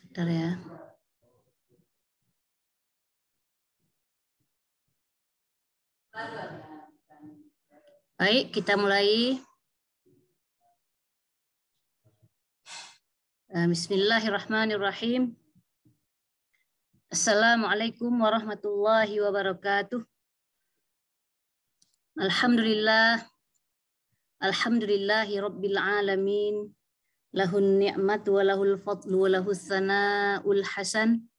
Sebentar ya. Baik, kita mulai. Eh, bismillahirrahmanirrahim. Assalamualaikum warahmatullahi wabarakatuh. Alhamdulillah. Alhamdulillahi rabbil alamin lahun ni'mat wa lahul fadlu wa lahus sana'ul hasan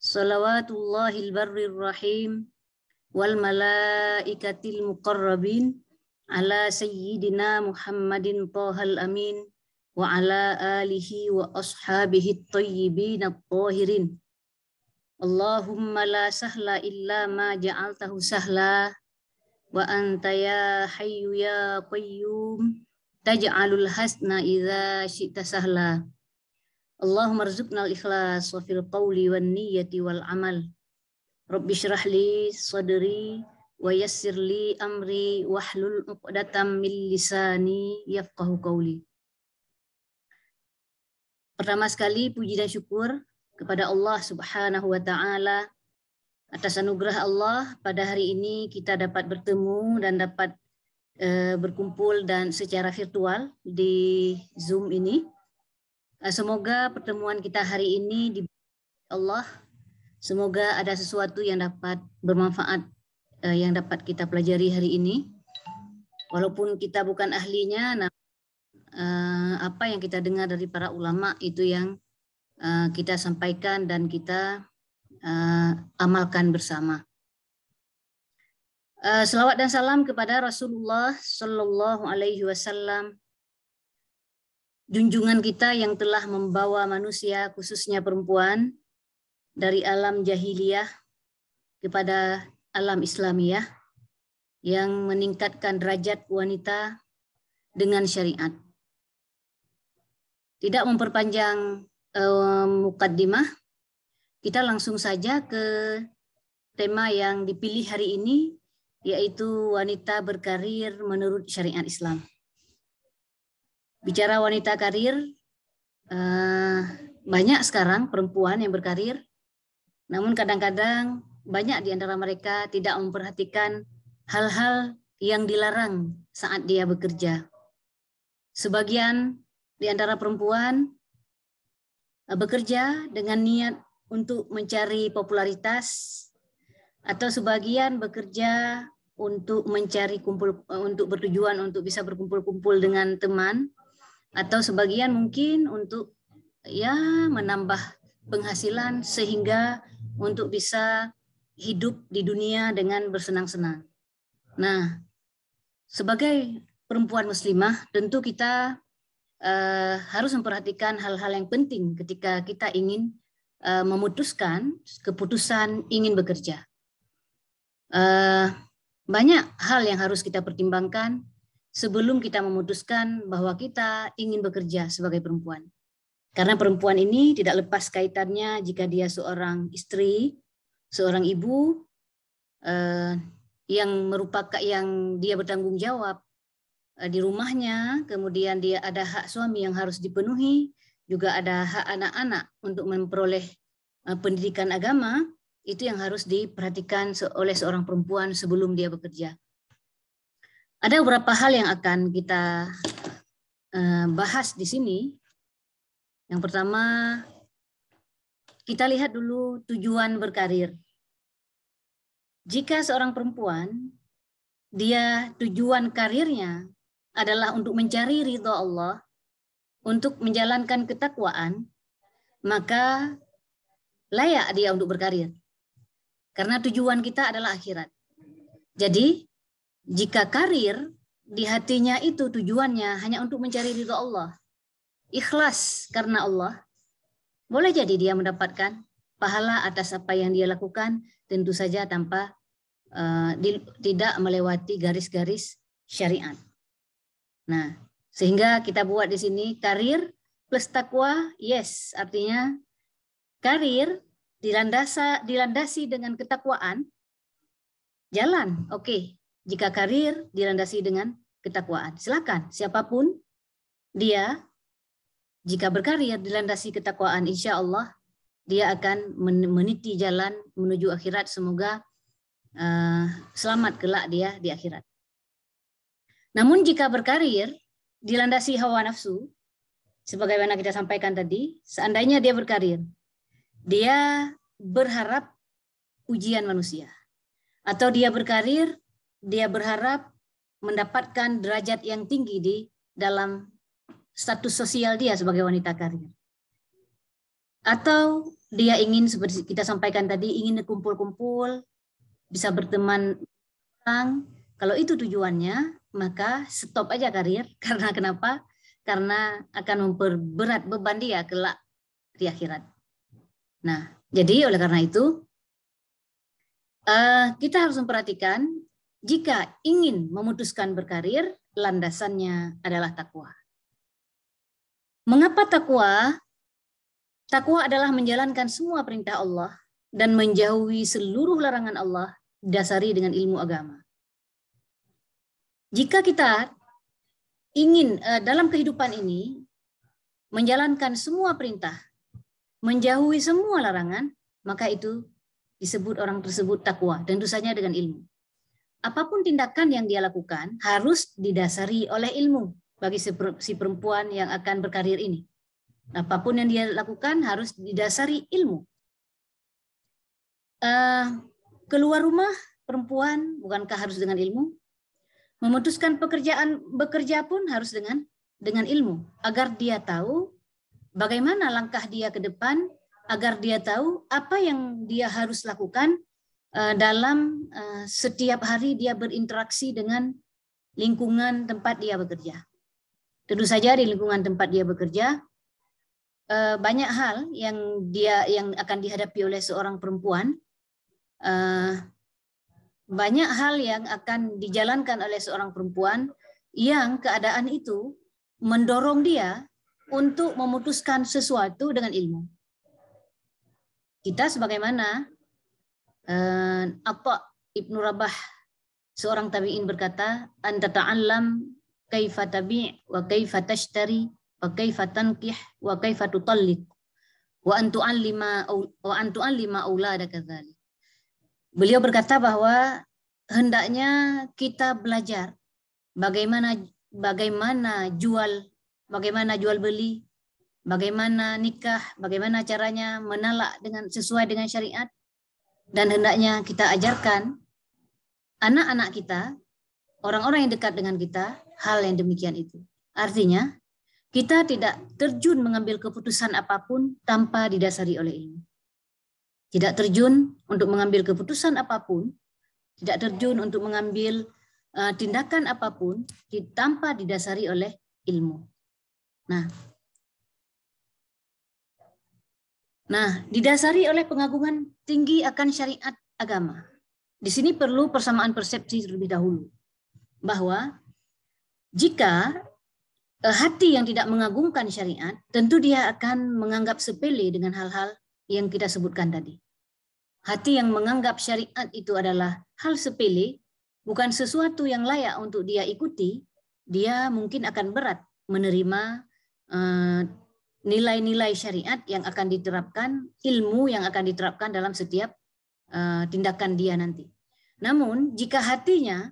salawatullahil barrir rahim wal malaikatil muqarrabin ala sayyidina Muhammadin tohal amin wa ala alihi wa ashabihi tayyibin tahirin Allahumma la sahla illa ma ja'altahu sahla wa anta ya hayyu ya qayyum taj'alul hasna idza syi'ta sahla. Allahumma rzuqnal ikhlas wa fil qawli wan niyyati wal amal. Rabbi syrah li sadri wa yassir li amri hlul 'uqdatam min lisani yafqahu qawli. Pertama sekali puji dan syukur kepada Allah Subhanahu wa taala atas anugerah Allah pada hari ini kita dapat bertemu dan dapat Eh, berkumpul dan secara virtual di Zoom ini. Eh, semoga pertemuan kita hari ini di Allah, semoga ada sesuatu yang dapat bermanfaat eh, yang dapat kita pelajari hari ini. Walaupun kita bukan ahlinya, nah, apa yang kita dengar dari para ulama itu yang kita sampaikan dan kita amalkan bersama. Eh, Selawat dan salam kepada Rasulullah Shallallahu Alaihi Wasallam, junjungan kita yang telah membawa manusia, khususnya perempuan, dari alam jahiliyah kepada alam Islamiyah yang meningkatkan derajat wanita dengan syariat. Tidak memperpanjang um, mukaddimah, kita langsung saja ke tema yang dipilih hari ini yaitu wanita berkarir menurut syariat Islam. Bicara wanita karir, eh, banyak sekarang perempuan yang berkarir, namun kadang-kadang banyak di antara mereka tidak memperhatikan hal-hal yang dilarang saat dia bekerja. Sebagian di antara perempuan eh, bekerja dengan niat untuk mencari popularitas atau sebagian bekerja untuk mencari kumpul eh, untuk bertujuan untuk bisa berkumpul-kumpul dengan teman atau sebagian mungkin untuk ya menambah penghasilan sehingga untuk bisa hidup di dunia dengan bersenang-senang. Nah, sebagai perempuan muslimah tentu kita uh, harus memperhatikan hal-hal yang penting ketika kita ingin uh, memutuskan keputusan ingin bekerja. Eh, banyak hal yang harus kita pertimbangkan sebelum kita memutuskan bahwa kita ingin bekerja sebagai perempuan. Karena perempuan ini tidak lepas kaitannya jika dia seorang istri, seorang ibu eh, yang merupakan yang dia bertanggung jawab eh, di rumahnya, kemudian dia ada hak suami yang harus dipenuhi, juga ada hak anak-anak untuk memperoleh pendidikan agama itu yang harus diperhatikan oleh seorang perempuan sebelum dia bekerja. Ada beberapa hal yang akan kita eh, bahas di sini. Yang pertama, kita lihat dulu tujuan berkarir. Jika seorang perempuan, dia tujuan karirnya adalah untuk mencari ridho Allah, untuk menjalankan ketakwaan, maka layak dia untuk berkarir. Karena tujuan kita adalah akhirat. Jadi, jika karir di hatinya itu tujuannya hanya untuk mencari ridho Allah, ikhlas karena Allah, boleh jadi dia mendapatkan pahala atas apa yang dia lakukan, tentu saja tanpa uh, di, tidak melewati garis-garis syariat. Nah, sehingga kita buat di sini karir plus takwa, yes, artinya karir dilandasa, dilandasi dengan ketakwaan, jalan. Oke, okay. jika karir dilandasi dengan ketakwaan, silakan siapapun dia jika berkarir dilandasi ketakwaan, insya Allah dia akan meniti jalan menuju akhirat. Semoga uh, selamat kelak dia di akhirat. Namun jika berkarir dilandasi hawa nafsu, sebagaimana kita sampaikan tadi, seandainya dia berkarir dia berharap ujian manusia. Atau dia berkarir, dia berharap mendapatkan derajat yang tinggi di dalam status sosial dia sebagai wanita karir. Atau dia ingin seperti kita sampaikan tadi ingin kumpul-kumpul, bisa berteman orang. Kalau itu tujuannya, maka stop aja karir karena kenapa? Karena akan memperberat beban dia kelak di akhirat. Nah, jadi oleh karena itu uh, kita harus memperhatikan jika ingin memutuskan berkarir, landasannya adalah takwa. Mengapa takwa? Takwa adalah menjalankan semua perintah Allah dan menjauhi seluruh larangan Allah dasari dengan ilmu agama. Jika kita ingin eh, dalam kehidupan ini menjalankan semua perintah menjauhi semua larangan, maka itu disebut orang tersebut takwa, dan dosanya dengan ilmu. Apapun tindakan yang dia lakukan harus didasari oleh ilmu bagi si perempuan yang akan berkarir ini. Apapun yang dia lakukan harus didasari ilmu. Eh, keluar rumah perempuan bukankah harus dengan ilmu? Memutuskan pekerjaan bekerja pun harus dengan dengan ilmu agar dia tahu bagaimana langkah dia ke depan agar dia tahu apa yang dia harus lakukan eh, dalam eh, setiap hari dia berinteraksi dengan lingkungan tempat dia bekerja. Tentu saja di lingkungan tempat dia bekerja eh, banyak hal yang dia yang akan dihadapi oleh seorang perempuan banyak hal yang akan dijalankan oleh seorang perempuan yang keadaan itu mendorong dia untuk memutuskan sesuatu dengan ilmu. Kita sebagaimana eh, apa Ibnu Rabah seorang tabi'in berkata, "Anta ta'allam kaifa tabi' wa kaifa tashtari wa kaifa tankih wa kaifa tutalliq wa an tu'allima wa an tu'allima aulada kadzalik." Beliau berkata bahwa hendaknya kita belajar bagaimana bagaimana jual bagaimana jual beli, bagaimana nikah, bagaimana caranya menalak dengan sesuai dengan syariat dan hendaknya kita ajarkan anak-anak kita, orang-orang yang dekat dengan kita hal yang demikian itu. Artinya, kita tidak terjun mengambil keputusan apapun tanpa didasari oleh ilmu. Tidak terjun untuk mengambil keputusan apapun, tidak terjun untuk mengambil eh, tindakan apapun tanpa didasari oleh ilmu. Nah, Nah, didasari oleh pengagungan tinggi akan syariat agama. Di sini perlu persamaan persepsi terlebih dahulu. Bahwa jika eh, hati yang tidak mengagungkan syariat, tentu dia akan menganggap sepele dengan hal-hal yang kita sebutkan tadi. Hati yang menganggap syariat itu adalah hal sepele, bukan sesuatu yang layak untuk dia ikuti, dia mungkin akan berat menerima Eh, nilai-nilai syariat yang akan diterapkan, ilmu yang akan diterapkan dalam setiap eh, tindakan dia nanti. Namun, jika hatinya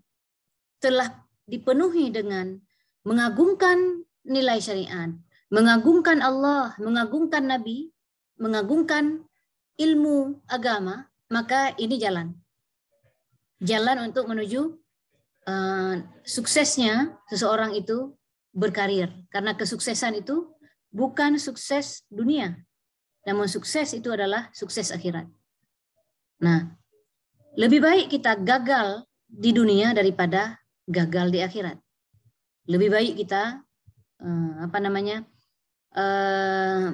telah dipenuhi dengan mengagungkan nilai syariat, mengagungkan Allah, mengagungkan Nabi, mengagungkan ilmu agama, maka ini jalan. Jalan untuk menuju uh, suksesnya seseorang itu berkarir. Karena kesuksesan itu bukan sukses dunia. Namun sukses itu adalah sukses akhirat. Nah, lebih baik kita gagal di dunia daripada gagal di akhirat. Lebih baik kita eh, apa namanya? Eh,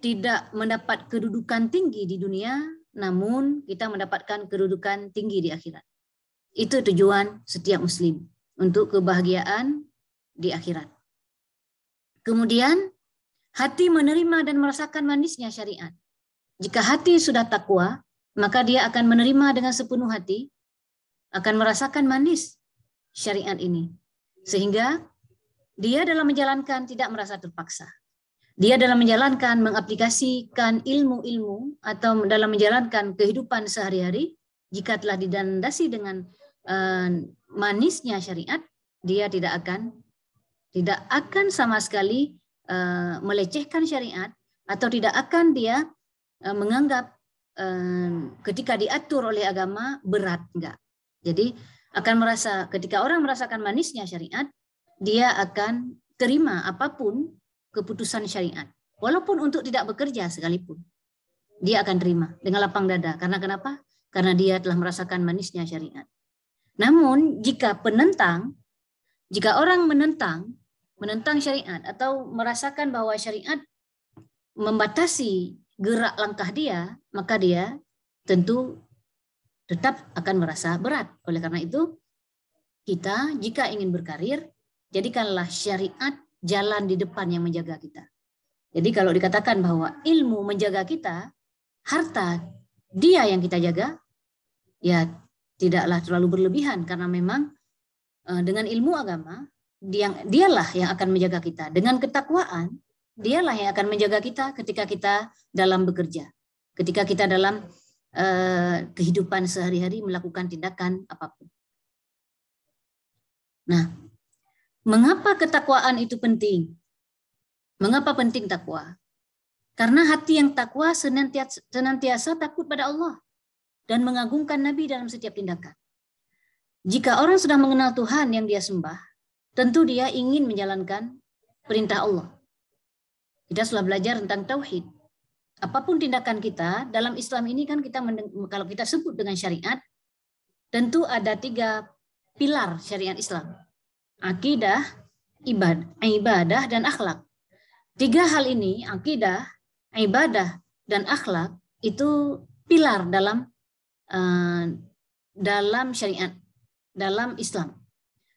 tidak mendapat kedudukan tinggi di dunia, namun kita mendapatkan kedudukan tinggi di akhirat. Itu tujuan setiap muslim untuk kebahagiaan di akhirat. Kemudian hati menerima dan merasakan manisnya syariat. Jika hati sudah takwa, maka dia akan menerima dengan sepenuh hati, akan merasakan manis syariat ini. Sehingga dia dalam menjalankan tidak merasa terpaksa. Dia dalam menjalankan mengaplikasikan ilmu-ilmu atau dalam menjalankan kehidupan sehari-hari jika telah didandasi dengan eh, manisnya syariat, dia tidak akan tidak akan sama sekali eh, melecehkan syariat atau tidak akan dia eh, menganggap eh, ketika diatur oleh agama berat enggak. Jadi akan merasa ketika orang merasakan manisnya syariat, dia akan terima apapun keputusan syariat. Walaupun untuk tidak bekerja sekalipun. Dia akan terima dengan lapang dada. Karena kenapa? Karena dia telah merasakan manisnya syariat. Namun jika penentang, jika orang menentang menentang syariat atau merasakan bahwa syariat membatasi gerak langkah dia, maka dia tentu tetap akan merasa berat. Oleh karena itu, kita jika ingin berkarir, jadikanlah syariat jalan di depan yang menjaga kita. Jadi kalau dikatakan bahwa ilmu menjaga kita, harta dia yang kita jaga, ya tidaklah terlalu berlebihan karena memang eh, dengan ilmu agama dia, dialah yang akan menjaga kita. Dengan ketakwaan, dialah yang akan menjaga kita ketika kita dalam bekerja, ketika kita dalam eh, kehidupan sehari-hari melakukan tindakan apapun. Nah, mengapa ketakwaan itu penting? Mengapa penting takwa? Karena hati yang takwa senantiasa, senantiasa takut pada Allah dan mengagungkan Nabi dalam setiap tindakan. Jika orang sudah mengenal Tuhan yang dia sembah, tentu dia ingin menjalankan perintah Allah. Kita sudah belajar tentang tauhid. Apapun tindakan kita dalam Islam ini kan kita kalau kita sebut dengan syariat, tentu ada tiga pilar syariat Islam. Akidah, ibadah, dan akhlak. Tiga hal ini, akidah, ibadah, dan akhlak itu pilar dalam eh, dalam syariat, dalam Islam.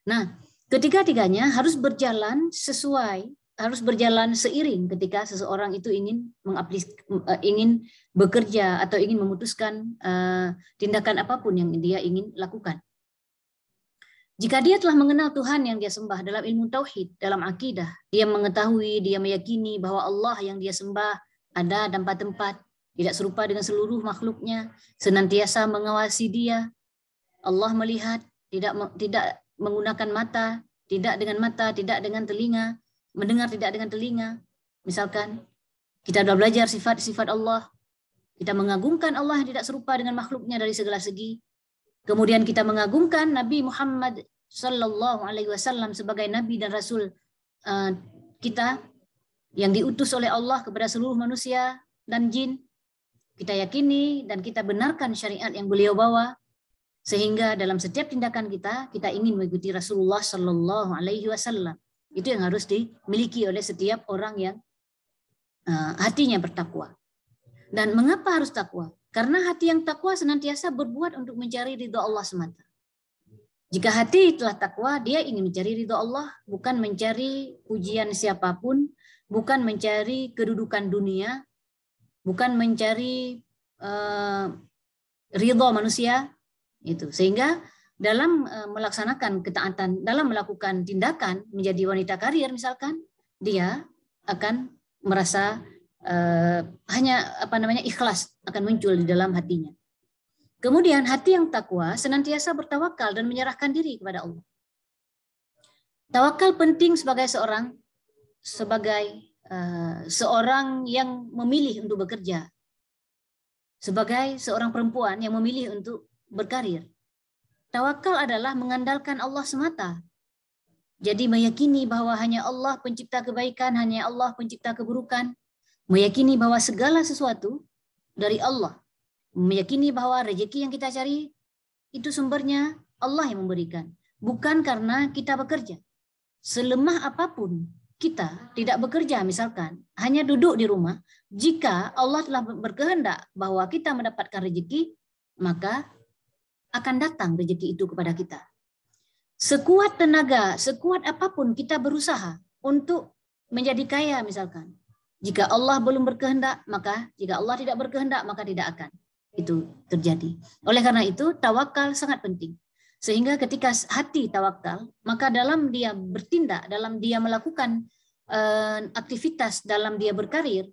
Nah, Ketiga-tiganya harus berjalan sesuai, harus berjalan seiring ketika seseorang itu ingin mengaplis, eh, ingin bekerja atau ingin memutuskan eh, tindakan apapun yang dia ingin lakukan. Jika dia telah mengenal Tuhan yang dia sembah dalam ilmu tauhid, dalam akidah, dia mengetahui, dia meyakini bahwa Allah yang dia sembah ada dan tempat, tidak serupa dengan seluruh makhluknya, senantiasa mengawasi dia. Allah melihat, tidak tidak menggunakan mata, tidak dengan mata, tidak dengan telinga, mendengar tidak dengan telinga. Misalkan kita sudah belajar sifat-sifat Allah, kita mengagungkan Allah yang tidak serupa dengan makhluknya dari segala segi. Kemudian kita mengagungkan Nabi Muhammad Sallallahu Alaihi Wasallam sebagai Nabi dan Rasul eh, kita yang diutus oleh Allah kepada seluruh manusia dan jin. Kita yakini dan kita benarkan syariat yang beliau bawa. Sehingga dalam setiap tindakan kita, kita ingin mengikuti Rasulullah Shallallahu Alaihi Wasallam. Itu yang harus dimiliki oleh setiap orang yang eh, hatinya bertakwa. Dan mengapa harus takwa? Karena hati yang takwa senantiasa berbuat untuk mencari ridho Allah semata. Jika hati telah takwa, dia ingin mencari ridho Allah, bukan mencari pujian siapapun, bukan mencari kedudukan dunia, bukan mencari uh, eh, ridho manusia, itu sehingga dalam eh, melaksanakan ketaatan dalam melakukan tindakan menjadi wanita karir misalkan dia akan merasa eh, hanya apa namanya ikhlas akan muncul di dalam hatinya kemudian hati yang takwa senantiasa bertawakal dan menyerahkan diri kepada Allah tawakal penting sebagai seorang sebagai uh, seorang yang memilih untuk bekerja sebagai seorang perempuan yang memilih untuk berkarir. Tawakal adalah mengandalkan Allah semata. Jadi meyakini bahwa hanya Allah pencipta kebaikan, hanya Allah pencipta keburukan. Meyakini bahwa segala sesuatu dari Allah. Meyakini bahwa rezeki yang kita cari itu sumbernya Allah yang memberikan. Bukan karena kita bekerja. Selemah apapun kita tidak bekerja misalkan, hanya duduk di rumah, jika Allah telah berkehendak bahwa kita mendapatkan rezeki, maka akan datang rezeki itu kepada kita. Sekuat tenaga, sekuat apapun kita berusaha untuk menjadi kaya misalkan. Jika Allah belum berkehendak, maka jika Allah tidak berkehendak, maka tidak akan itu terjadi. Oleh karena itu, tawakal sangat penting. Sehingga ketika hati tawakal, maka dalam dia bertindak, dalam dia melakukan eh, aktivitas, dalam dia berkarir,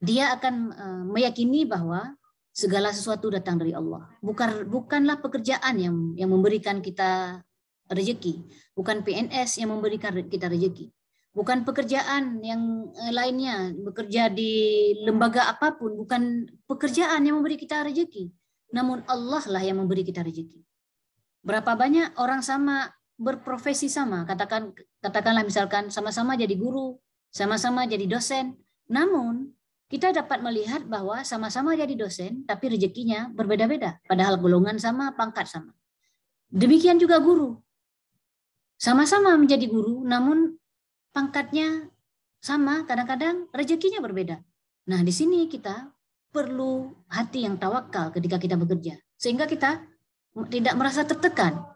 dia akan eh, meyakini bahwa segala sesuatu datang dari Allah. Bukan bukanlah pekerjaan yang yang memberikan kita rezeki, bukan PNS yang memberikan kita rezeki. Bukan pekerjaan yang eh, lainnya, bekerja di lembaga apapun, bukan pekerjaan yang memberi kita rezeki. Namun Allah lah yang memberi kita rezeki. Berapa banyak orang sama berprofesi sama, katakan katakanlah misalkan sama-sama jadi guru, sama-sama jadi dosen, namun kita dapat melihat bahwa sama-sama jadi dosen, tapi rezekinya berbeda-beda, padahal golongan sama, pangkat sama. Demikian juga guru. Sama-sama menjadi guru, namun pangkatnya sama, kadang-kadang rezekinya berbeda. Nah, di sini kita perlu hati yang tawakal ketika kita bekerja, sehingga kita tidak merasa tertekan.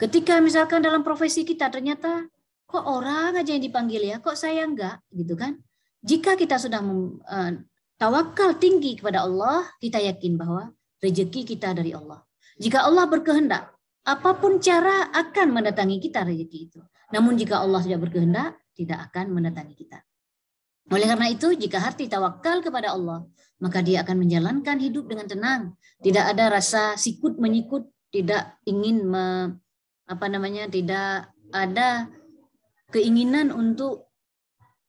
Ketika misalkan dalam profesi kita ternyata kok orang aja yang dipanggil ya, kok saya enggak gitu kan? jika kita sudah eh, tawakal tinggi kepada Allah, kita yakin bahwa rezeki kita dari Allah. Jika Allah berkehendak, apapun cara akan mendatangi kita rezeki itu. Namun jika Allah sudah berkehendak, tidak akan mendatangi kita. Oleh karena itu, jika hati tawakal kepada Allah, maka dia akan menjalankan hidup dengan tenang. Tidak ada rasa sikut menyikut, tidak ingin me, apa namanya, tidak ada keinginan untuk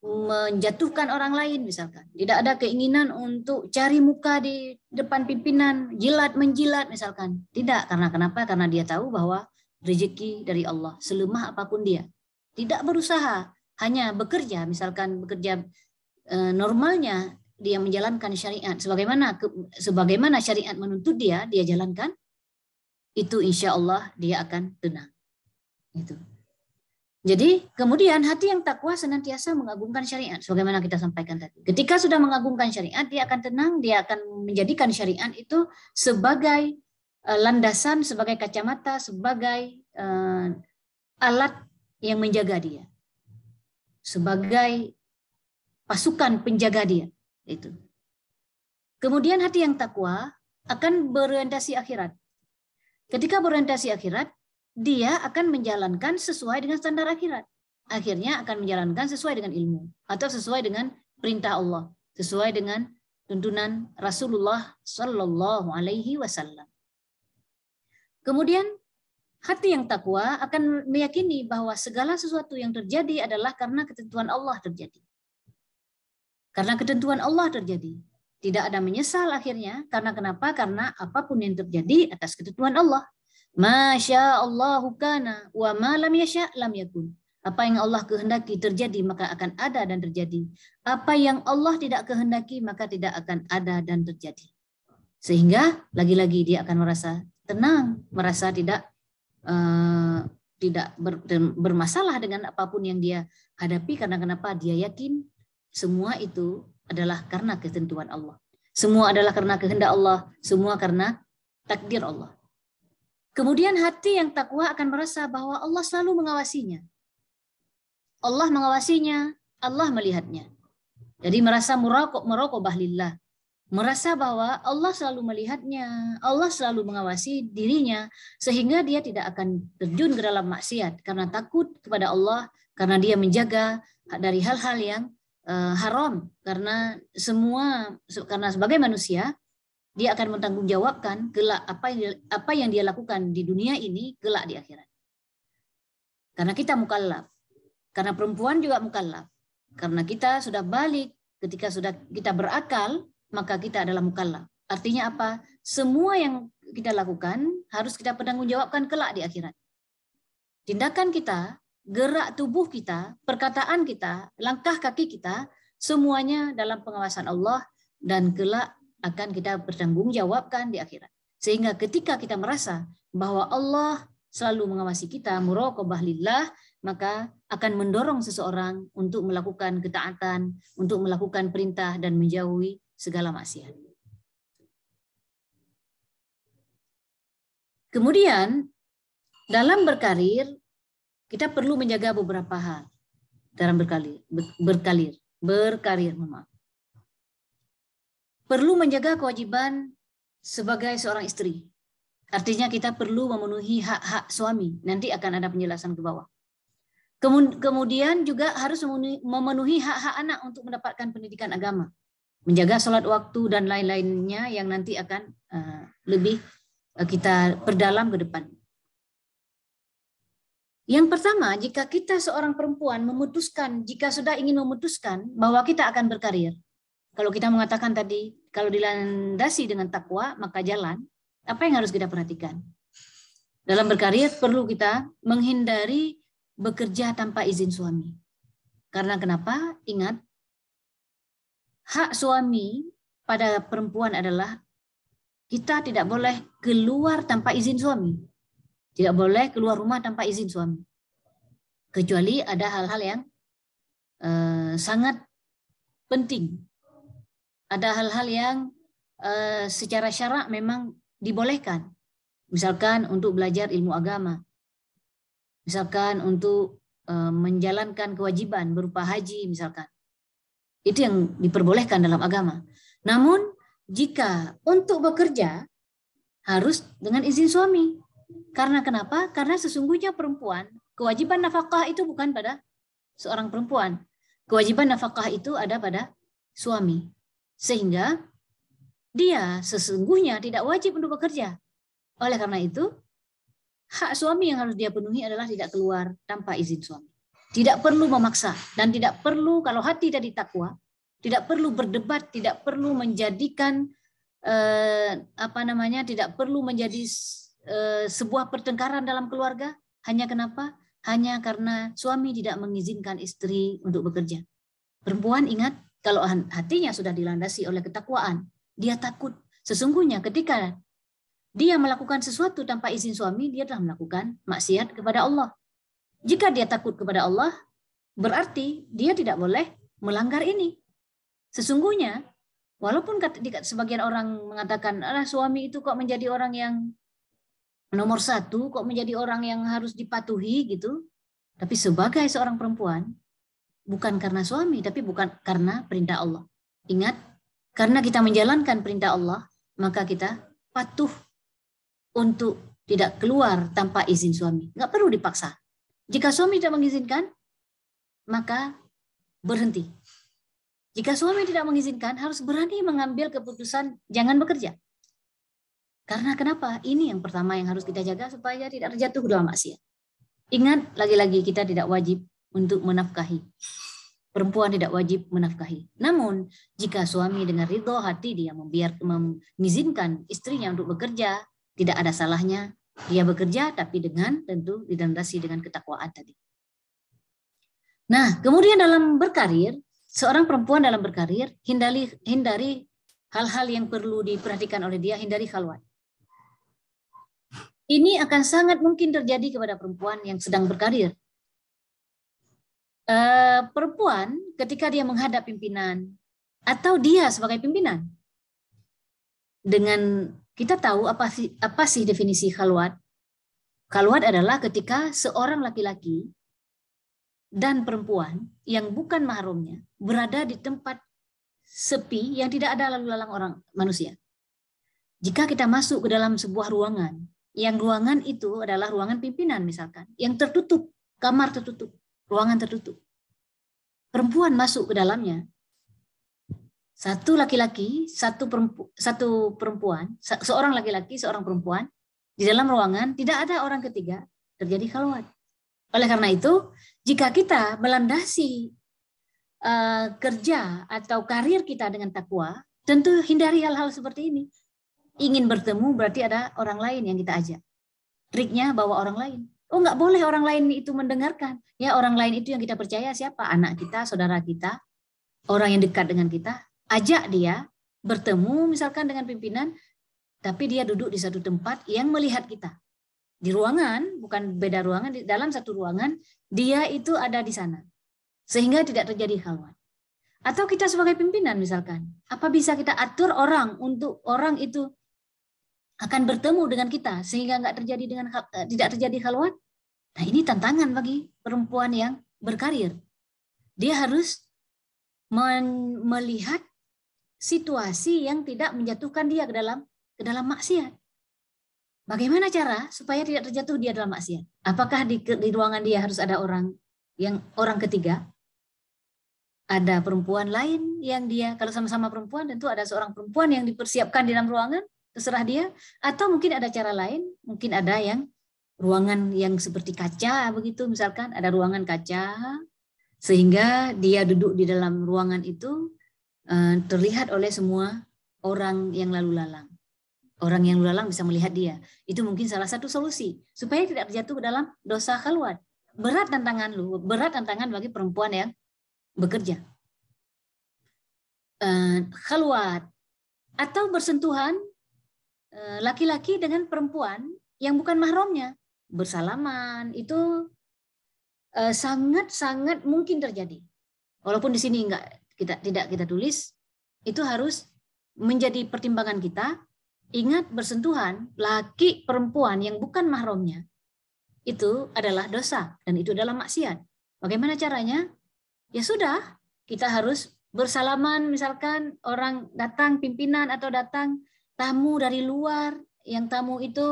menjatuhkan orang lain misalkan. Tidak ada keinginan untuk cari muka di depan pimpinan, jilat menjilat misalkan. Tidak, karena kenapa? Karena dia tahu bahwa rezeki dari Allah selemah apapun dia. Tidak berusaha, hanya bekerja misalkan bekerja e, normalnya dia menjalankan syariat sebagaimana sebagaimana syariat menuntut dia dia jalankan itu insya Allah dia akan tenang itu jadi kemudian hati yang takwa senantiasa mengagungkan syariat, sebagaimana kita sampaikan tadi. Ketika sudah mengagungkan syariat, dia akan tenang, dia akan menjadikan syariat itu sebagai eh, landasan, sebagai kacamata, sebagai eh, alat yang menjaga dia, sebagai pasukan penjaga dia. Itu. Kemudian hati yang takwa akan berorientasi akhirat. Ketika berorientasi akhirat, dia akan menjalankan sesuai dengan standar akhirat. Akhirnya akan menjalankan sesuai dengan ilmu atau sesuai dengan perintah Allah, sesuai dengan tuntunan Rasulullah Shallallahu Alaihi Wasallam. Kemudian hati yang takwa akan meyakini bahwa segala sesuatu yang terjadi adalah karena ketentuan Allah terjadi. Karena ketentuan Allah terjadi, tidak ada menyesal akhirnya karena kenapa? Karena apapun yang terjadi atas ketentuan Allah. Masya Allah, kana wa ma lam yasha lam yakun. Apa yang Allah kehendaki terjadi maka akan ada dan terjadi. Apa yang Allah tidak kehendaki maka tidak akan ada dan terjadi. Sehingga lagi-lagi dia akan merasa tenang, merasa tidak uh, tidak ber, bermasalah dengan apapun yang dia hadapi karena kenapa dia yakin semua itu adalah karena ketentuan Allah. Semua adalah karena kehendak Allah, semua karena takdir Allah. Kemudian hati yang takwa akan merasa bahwa Allah selalu mengawasinya. Allah mengawasinya, Allah melihatnya. Jadi merasa merokok merokok lillah. Merasa bahwa Allah selalu melihatnya, Allah selalu mengawasi dirinya, sehingga dia tidak akan terjun ke dalam maksiat karena takut kepada Allah, karena dia menjaga dari hal-hal yang eh, haram, karena semua karena sebagai manusia dia akan jawabkan gelak apa yang dia, apa yang dia lakukan di dunia ini gelak di akhirat. Karena kita mukallaf. Karena perempuan juga mukallaf. Karena kita sudah balik ketika sudah kita berakal, maka kita adalah mukallaf. Artinya apa? Semua yang kita lakukan harus kita pertanggungjawabkan kelak di akhirat. Tindakan kita, gerak tubuh kita, perkataan kita, langkah kaki kita, semuanya dalam pengawasan Allah dan kelak akan kita bertanggung jawabkan di akhirat. Sehingga ketika kita merasa bahwa Allah selalu mengawasi kita, muraqabah lillah, maka akan mendorong seseorang untuk melakukan ketaatan, untuk melakukan perintah dan menjauhi segala maksiat. Kemudian dalam berkarir kita perlu menjaga beberapa hal dalam berkarir berkarir berkarir memang perlu menjaga kewajiban sebagai seorang istri. Artinya kita perlu memenuhi hak-hak suami. Nanti akan ada penjelasan ke bawah. Kemudian juga harus memenuhi hak-hak anak untuk mendapatkan pendidikan agama. Menjaga sholat waktu dan lain-lainnya yang nanti akan eh, lebih eh, kita perdalam ke depan. Yang pertama, jika kita seorang perempuan memutuskan, jika sudah ingin memutuskan bahwa kita akan berkarir, kalau kita mengatakan tadi kalau dilandasi dengan takwa maka jalan. Apa yang harus kita perhatikan? Dalam berkarir perlu kita menghindari bekerja tanpa izin suami. Karena kenapa? Ingat, hak suami pada perempuan adalah kita tidak boleh keluar tanpa izin suami. Tidak boleh keluar rumah tanpa izin suami. Kecuali ada hal-hal yang uh, sangat penting ada hal-hal yang uh, secara syarak memang dibolehkan. Misalkan untuk belajar ilmu agama. Misalkan untuk uh, menjalankan kewajiban berupa haji misalkan. Itu yang diperbolehkan dalam agama. Namun jika untuk bekerja harus dengan izin suami. Karena kenapa? Karena sesungguhnya perempuan, kewajiban nafkah itu bukan pada seorang perempuan. Kewajiban nafkah itu ada pada suami. Sehingga dia sesungguhnya tidak wajib untuk bekerja. Oleh karena itu, hak suami yang harus dia penuhi adalah tidak keluar tanpa izin suami. Tidak perlu memaksa dan tidak perlu kalau hati tadi takwa, tidak perlu berdebat, tidak perlu menjadikan eh, apa namanya, tidak perlu menjadi eh, sebuah pertengkaran dalam keluarga. Hanya kenapa? Hanya karena suami tidak mengizinkan istri untuk bekerja. Perempuan ingat kalau hatinya sudah dilandasi oleh ketakwaan, dia takut. Sesungguhnya ketika dia melakukan sesuatu tanpa izin suami, dia telah melakukan maksiat kepada Allah. Jika dia takut kepada Allah, berarti dia tidak boleh melanggar ini. Sesungguhnya, walaupun sebagian orang mengatakan, ah, suami itu kok menjadi orang yang nomor satu, kok menjadi orang yang harus dipatuhi gitu. Tapi sebagai seorang perempuan, bukan karena suami, tapi bukan karena perintah Allah. Ingat, karena kita menjalankan perintah Allah, maka kita patuh untuk tidak keluar tanpa izin suami. Nggak perlu dipaksa. Jika suami tidak mengizinkan, maka berhenti. Jika suami tidak mengizinkan, harus berani mengambil keputusan jangan bekerja. Karena kenapa? Ini yang pertama yang harus kita jaga supaya tidak terjatuh dalam maksiat. Ingat, lagi-lagi kita tidak wajib untuk menafkahi. Perempuan tidak wajib menafkahi. Namun, jika suami dengan ridho hati dia membiar, mengizinkan istrinya untuk bekerja, tidak ada salahnya dia bekerja, tapi dengan tentu didandasi dengan ketakwaan tadi. Nah, kemudian dalam berkarir, seorang perempuan dalam berkarir hindari hindari hal-hal yang perlu diperhatikan oleh dia, hindari khalwat. Ini akan sangat mungkin terjadi kepada perempuan yang sedang berkarir Eh, perempuan ketika dia menghadap pimpinan atau dia sebagai pimpinan. Dengan kita tahu apa sih, apa sih definisi khalwat? Khalwat adalah ketika seorang laki-laki dan perempuan yang bukan mahrumnya berada di tempat sepi yang tidak ada lalu lalang orang manusia. Jika kita masuk ke dalam sebuah ruangan, yang ruangan itu adalah ruangan pimpinan misalkan, yang tertutup, kamar tertutup ruangan tertutup. Perempuan masuk ke dalamnya. Satu laki-laki, satu, perempu, satu perempuan, seorang laki-laki, seorang perempuan, di dalam ruangan tidak ada orang ketiga, terjadi khalwat. Oleh karena itu, jika kita melandasi uh, kerja atau karir kita dengan takwa, tentu hindari hal-hal seperti ini. Ingin bertemu berarti ada orang lain yang kita ajak. Triknya bawa orang lain. Oh, nggak boleh orang lain itu mendengarkan. Ya, orang lain itu yang kita percaya siapa? Anak kita, saudara kita, orang yang dekat dengan kita. Ajak dia bertemu misalkan dengan pimpinan, tapi dia duduk di satu tempat yang melihat kita. Di ruangan, bukan beda ruangan, di dalam satu ruangan, dia itu ada di sana. Sehingga tidak terjadi haluan. Atau kita sebagai pimpinan misalkan, apa bisa kita atur orang untuk orang itu akan bertemu dengan kita sehingga nggak terjadi dengan eh, tidak terjadi haluan. Nah ini tantangan bagi perempuan yang berkarir. Dia harus melihat situasi yang tidak menjatuhkan dia ke dalam ke dalam maksiat. Bagaimana cara supaya tidak terjatuh dia dalam maksiat? Apakah di, di ruangan dia harus ada orang yang orang ketiga? Ada perempuan lain yang dia kalau sama-sama perempuan tentu ada seorang perempuan yang dipersiapkan di dalam ruangan terserah dia atau mungkin ada cara lain mungkin ada yang ruangan yang seperti kaca begitu misalkan ada ruangan kaca sehingga dia duduk di dalam ruangan itu eh, terlihat oleh semua orang yang lalu lalang orang yang lalu lalang bisa melihat dia itu mungkin salah satu solusi supaya tidak terjatuh ke dalam dosa keluar berat tantangan lu berat tantangan bagi perempuan yang bekerja eh, keluar atau bersentuhan Eh, laki-laki dengan perempuan yang bukan mahramnya bersalaman itu eh, sangat-sangat mungkin terjadi. Walaupun di sini enggak kita tidak kita tulis, itu harus menjadi pertimbangan kita. Ingat bersentuhan laki perempuan yang bukan mahramnya itu adalah dosa dan itu adalah maksiat. Bagaimana caranya? Ya sudah, kita harus bersalaman misalkan orang datang pimpinan atau datang tamu dari luar yang tamu itu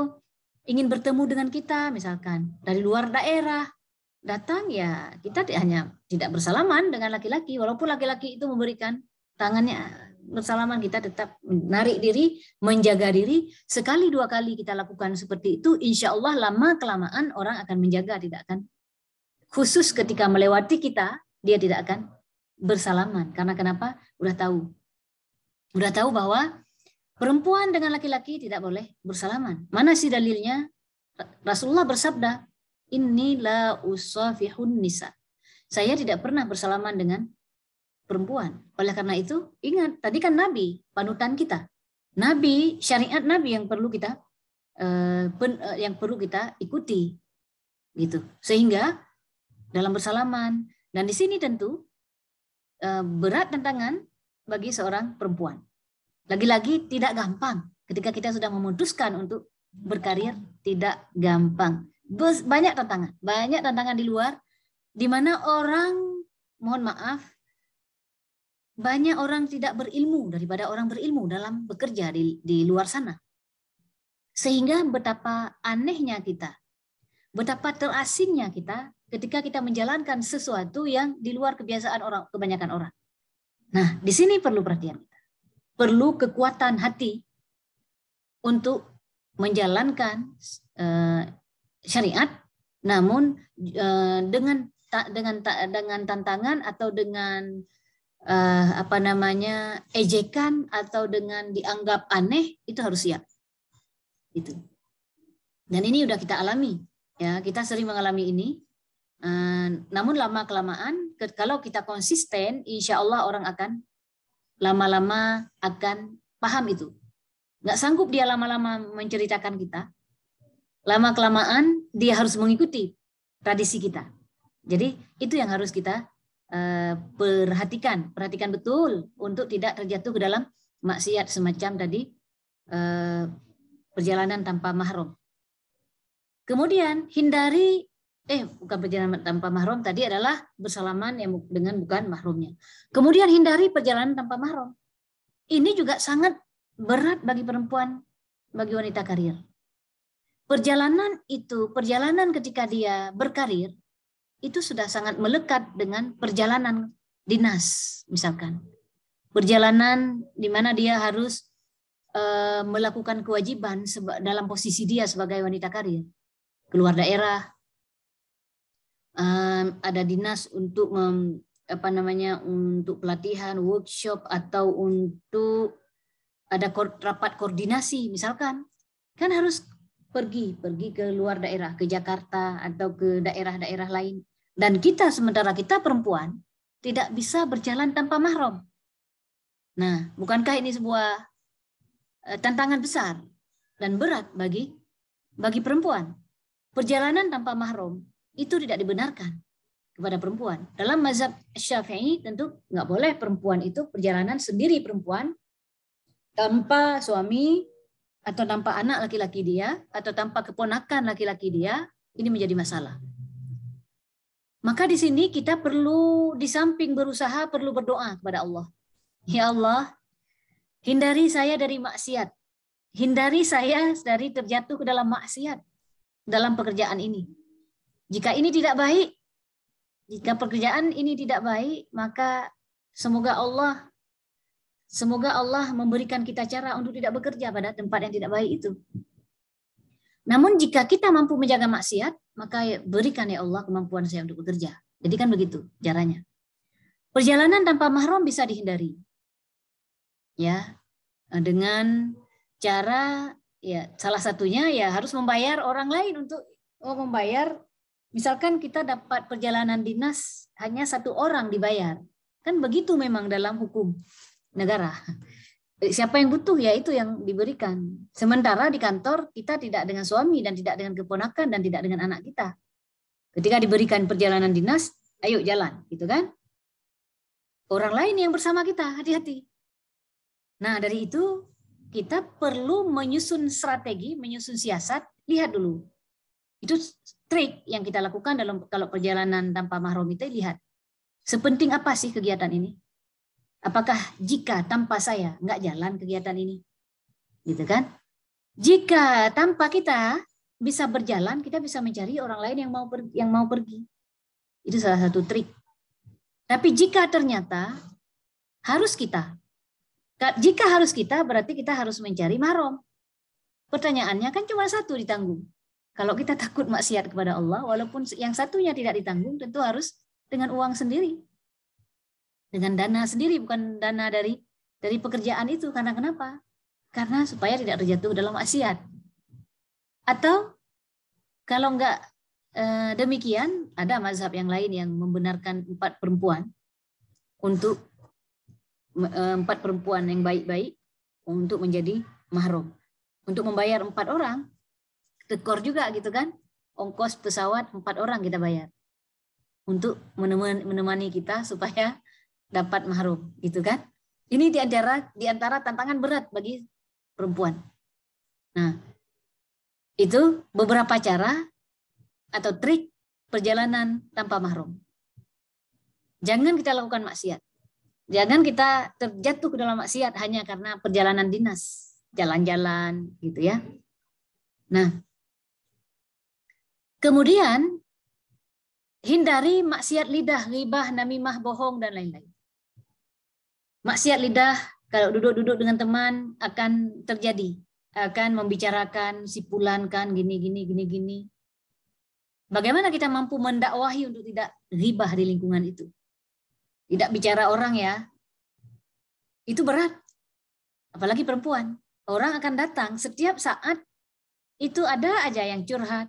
ingin bertemu dengan kita misalkan dari luar daerah datang ya kita hanya tidak bersalaman dengan laki-laki walaupun laki-laki itu memberikan tangannya bersalaman kita tetap menarik diri menjaga diri sekali dua kali kita lakukan seperti itu insya Allah lama kelamaan orang akan menjaga tidak akan khusus ketika melewati kita dia tidak akan bersalaman karena kenapa udah tahu udah tahu bahwa Perempuan dengan laki-laki tidak boleh bersalaman. Mana sih dalilnya? Rasulullah bersabda, "Innila usafihun nisa." Saya tidak pernah bersalaman dengan perempuan. Oleh karena itu, ingat tadi kan Nabi, panutan kita. Nabi, syariat Nabi yang perlu kita eh, eh, yang perlu kita ikuti. Gitu. Sehingga dalam bersalaman dan di sini tentu berat eh, berat tantangan bagi seorang perempuan. Lagi-lagi tidak gampang. Ketika kita sudah memutuskan untuk berkarir tidak gampang. Banyak tantangan, banyak tantangan di luar di mana orang mohon maaf banyak orang tidak berilmu daripada orang berilmu dalam bekerja di, di luar sana. Sehingga betapa anehnya kita, betapa terasingnya kita ketika kita menjalankan sesuatu yang di luar kebiasaan orang kebanyakan orang. Nah, di sini perlu perhatian kita perlu kekuatan hati untuk menjalankan uh, syariat namun uh, dengan dengan dengan tantangan atau dengan uh, apa namanya ejekan atau dengan dianggap aneh itu harus siap itu dan ini sudah kita alami ya kita sering mengalami ini uh, namun lama kelamaan kalau kita konsisten insya Allah orang akan lama-lama akan paham itu. Nggak sanggup dia lama-lama menceritakan kita. Lama-kelamaan dia harus mengikuti tradisi kita. Jadi itu yang harus kita eh, perhatikan. Perhatikan betul untuk tidak terjatuh ke dalam maksiat semacam tadi eh, perjalanan tanpa mahrum. Kemudian hindari eh bukan perjalanan tanpa mahram tadi adalah bersalaman yang dengan bukan mahramnya. Kemudian hindari perjalanan tanpa mahram. Ini juga sangat berat bagi perempuan, bagi wanita karir. Perjalanan itu, perjalanan ketika dia berkarir itu sudah sangat melekat dengan perjalanan dinas misalkan. Perjalanan di mana dia harus eh, melakukan kewajiban dalam posisi dia sebagai wanita karir. Keluar daerah, um, ada dinas untuk mem, apa namanya untuk pelatihan workshop atau untuk ada rapat koordinasi misalkan kan harus pergi pergi ke luar daerah ke Jakarta atau ke daerah-daerah lain dan kita sementara kita perempuan tidak bisa berjalan tanpa mahram nah bukankah ini sebuah eh, tantangan besar dan berat bagi bagi perempuan perjalanan tanpa mahram itu tidak dibenarkan kepada perempuan. Dalam mazhab Syafi'i tentu nggak boleh perempuan itu perjalanan sendiri perempuan tanpa suami atau tanpa anak laki-laki dia atau tanpa keponakan laki-laki dia ini menjadi masalah. Maka di sini kita perlu di samping berusaha perlu berdoa kepada Allah. Ya Allah, hindari saya dari maksiat. Hindari saya dari terjatuh ke dalam maksiat dalam pekerjaan ini jika ini tidak baik, jika pekerjaan ini tidak baik, maka semoga Allah semoga Allah memberikan kita cara untuk tidak bekerja pada tempat yang tidak baik itu. Namun jika kita mampu menjaga maksiat, maka berikan ya Allah kemampuan saya untuk bekerja. Jadi kan begitu caranya. Perjalanan tanpa mahram bisa dihindari. Ya. Dengan cara ya salah satunya ya harus membayar orang lain untuk oh, membayar Misalkan kita dapat perjalanan dinas hanya satu orang dibayar. Kan begitu memang dalam hukum negara. Eh, siapa yang butuh ya itu yang diberikan. Sementara di kantor kita tidak dengan suami dan tidak dengan keponakan dan tidak dengan anak kita. Ketika diberikan perjalanan dinas, ayo jalan, gitu kan? Orang lain yang bersama kita, hati-hati. Nah, dari itu kita perlu menyusun strategi, menyusun siasat, lihat dulu itu trik yang kita lakukan dalam kalau perjalanan tanpa mahram itu lihat. Sepenting apa sih kegiatan ini? Apakah jika tanpa saya nggak jalan kegiatan ini? Gitu kan? Jika tanpa kita bisa berjalan, kita bisa mencari orang lain yang mau per yang mau pergi. Itu salah satu trik. Tapi jika ternyata harus kita, jika harus kita berarti kita harus mencari marom. Pertanyaannya kan cuma satu ditanggung. Kalau kita takut maksiat kepada Allah, walaupun yang satunya tidak ditanggung, tentu harus dengan uang sendiri. Dengan dana sendiri, bukan dana dari dari pekerjaan itu. Karena kenapa? Karena supaya tidak terjatuh dalam maksiat. Atau kalau enggak eh, demikian, ada mazhab yang lain yang membenarkan empat perempuan untuk eh, empat perempuan yang baik-baik untuk menjadi mahrum. Untuk membayar empat orang, tekor juga gitu kan. Ongkos pesawat empat orang kita bayar untuk menemani kita supaya dapat mahrum gitu kan. Ini diantara antara, tantangan berat bagi perempuan. Nah, itu beberapa cara atau trik perjalanan tanpa mahrum. Jangan kita lakukan maksiat. Jangan kita terjatuh ke dalam maksiat hanya karena perjalanan dinas, jalan-jalan gitu ya. Nah, Kemudian hindari maksiat lidah, ribah, namimah, bohong dan lain-lain. Maksiat lidah kalau duduk-duduk dengan teman akan terjadi, akan membicarakan si kan gini gini gini gini. Bagaimana kita mampu mendakwahi untuk tidak ribah di lingkungan itu? Tidak bicara orang ya. Itu berat. Apalagi perempuan. Orang akan datang setiap saat itu ada aja yang curhat,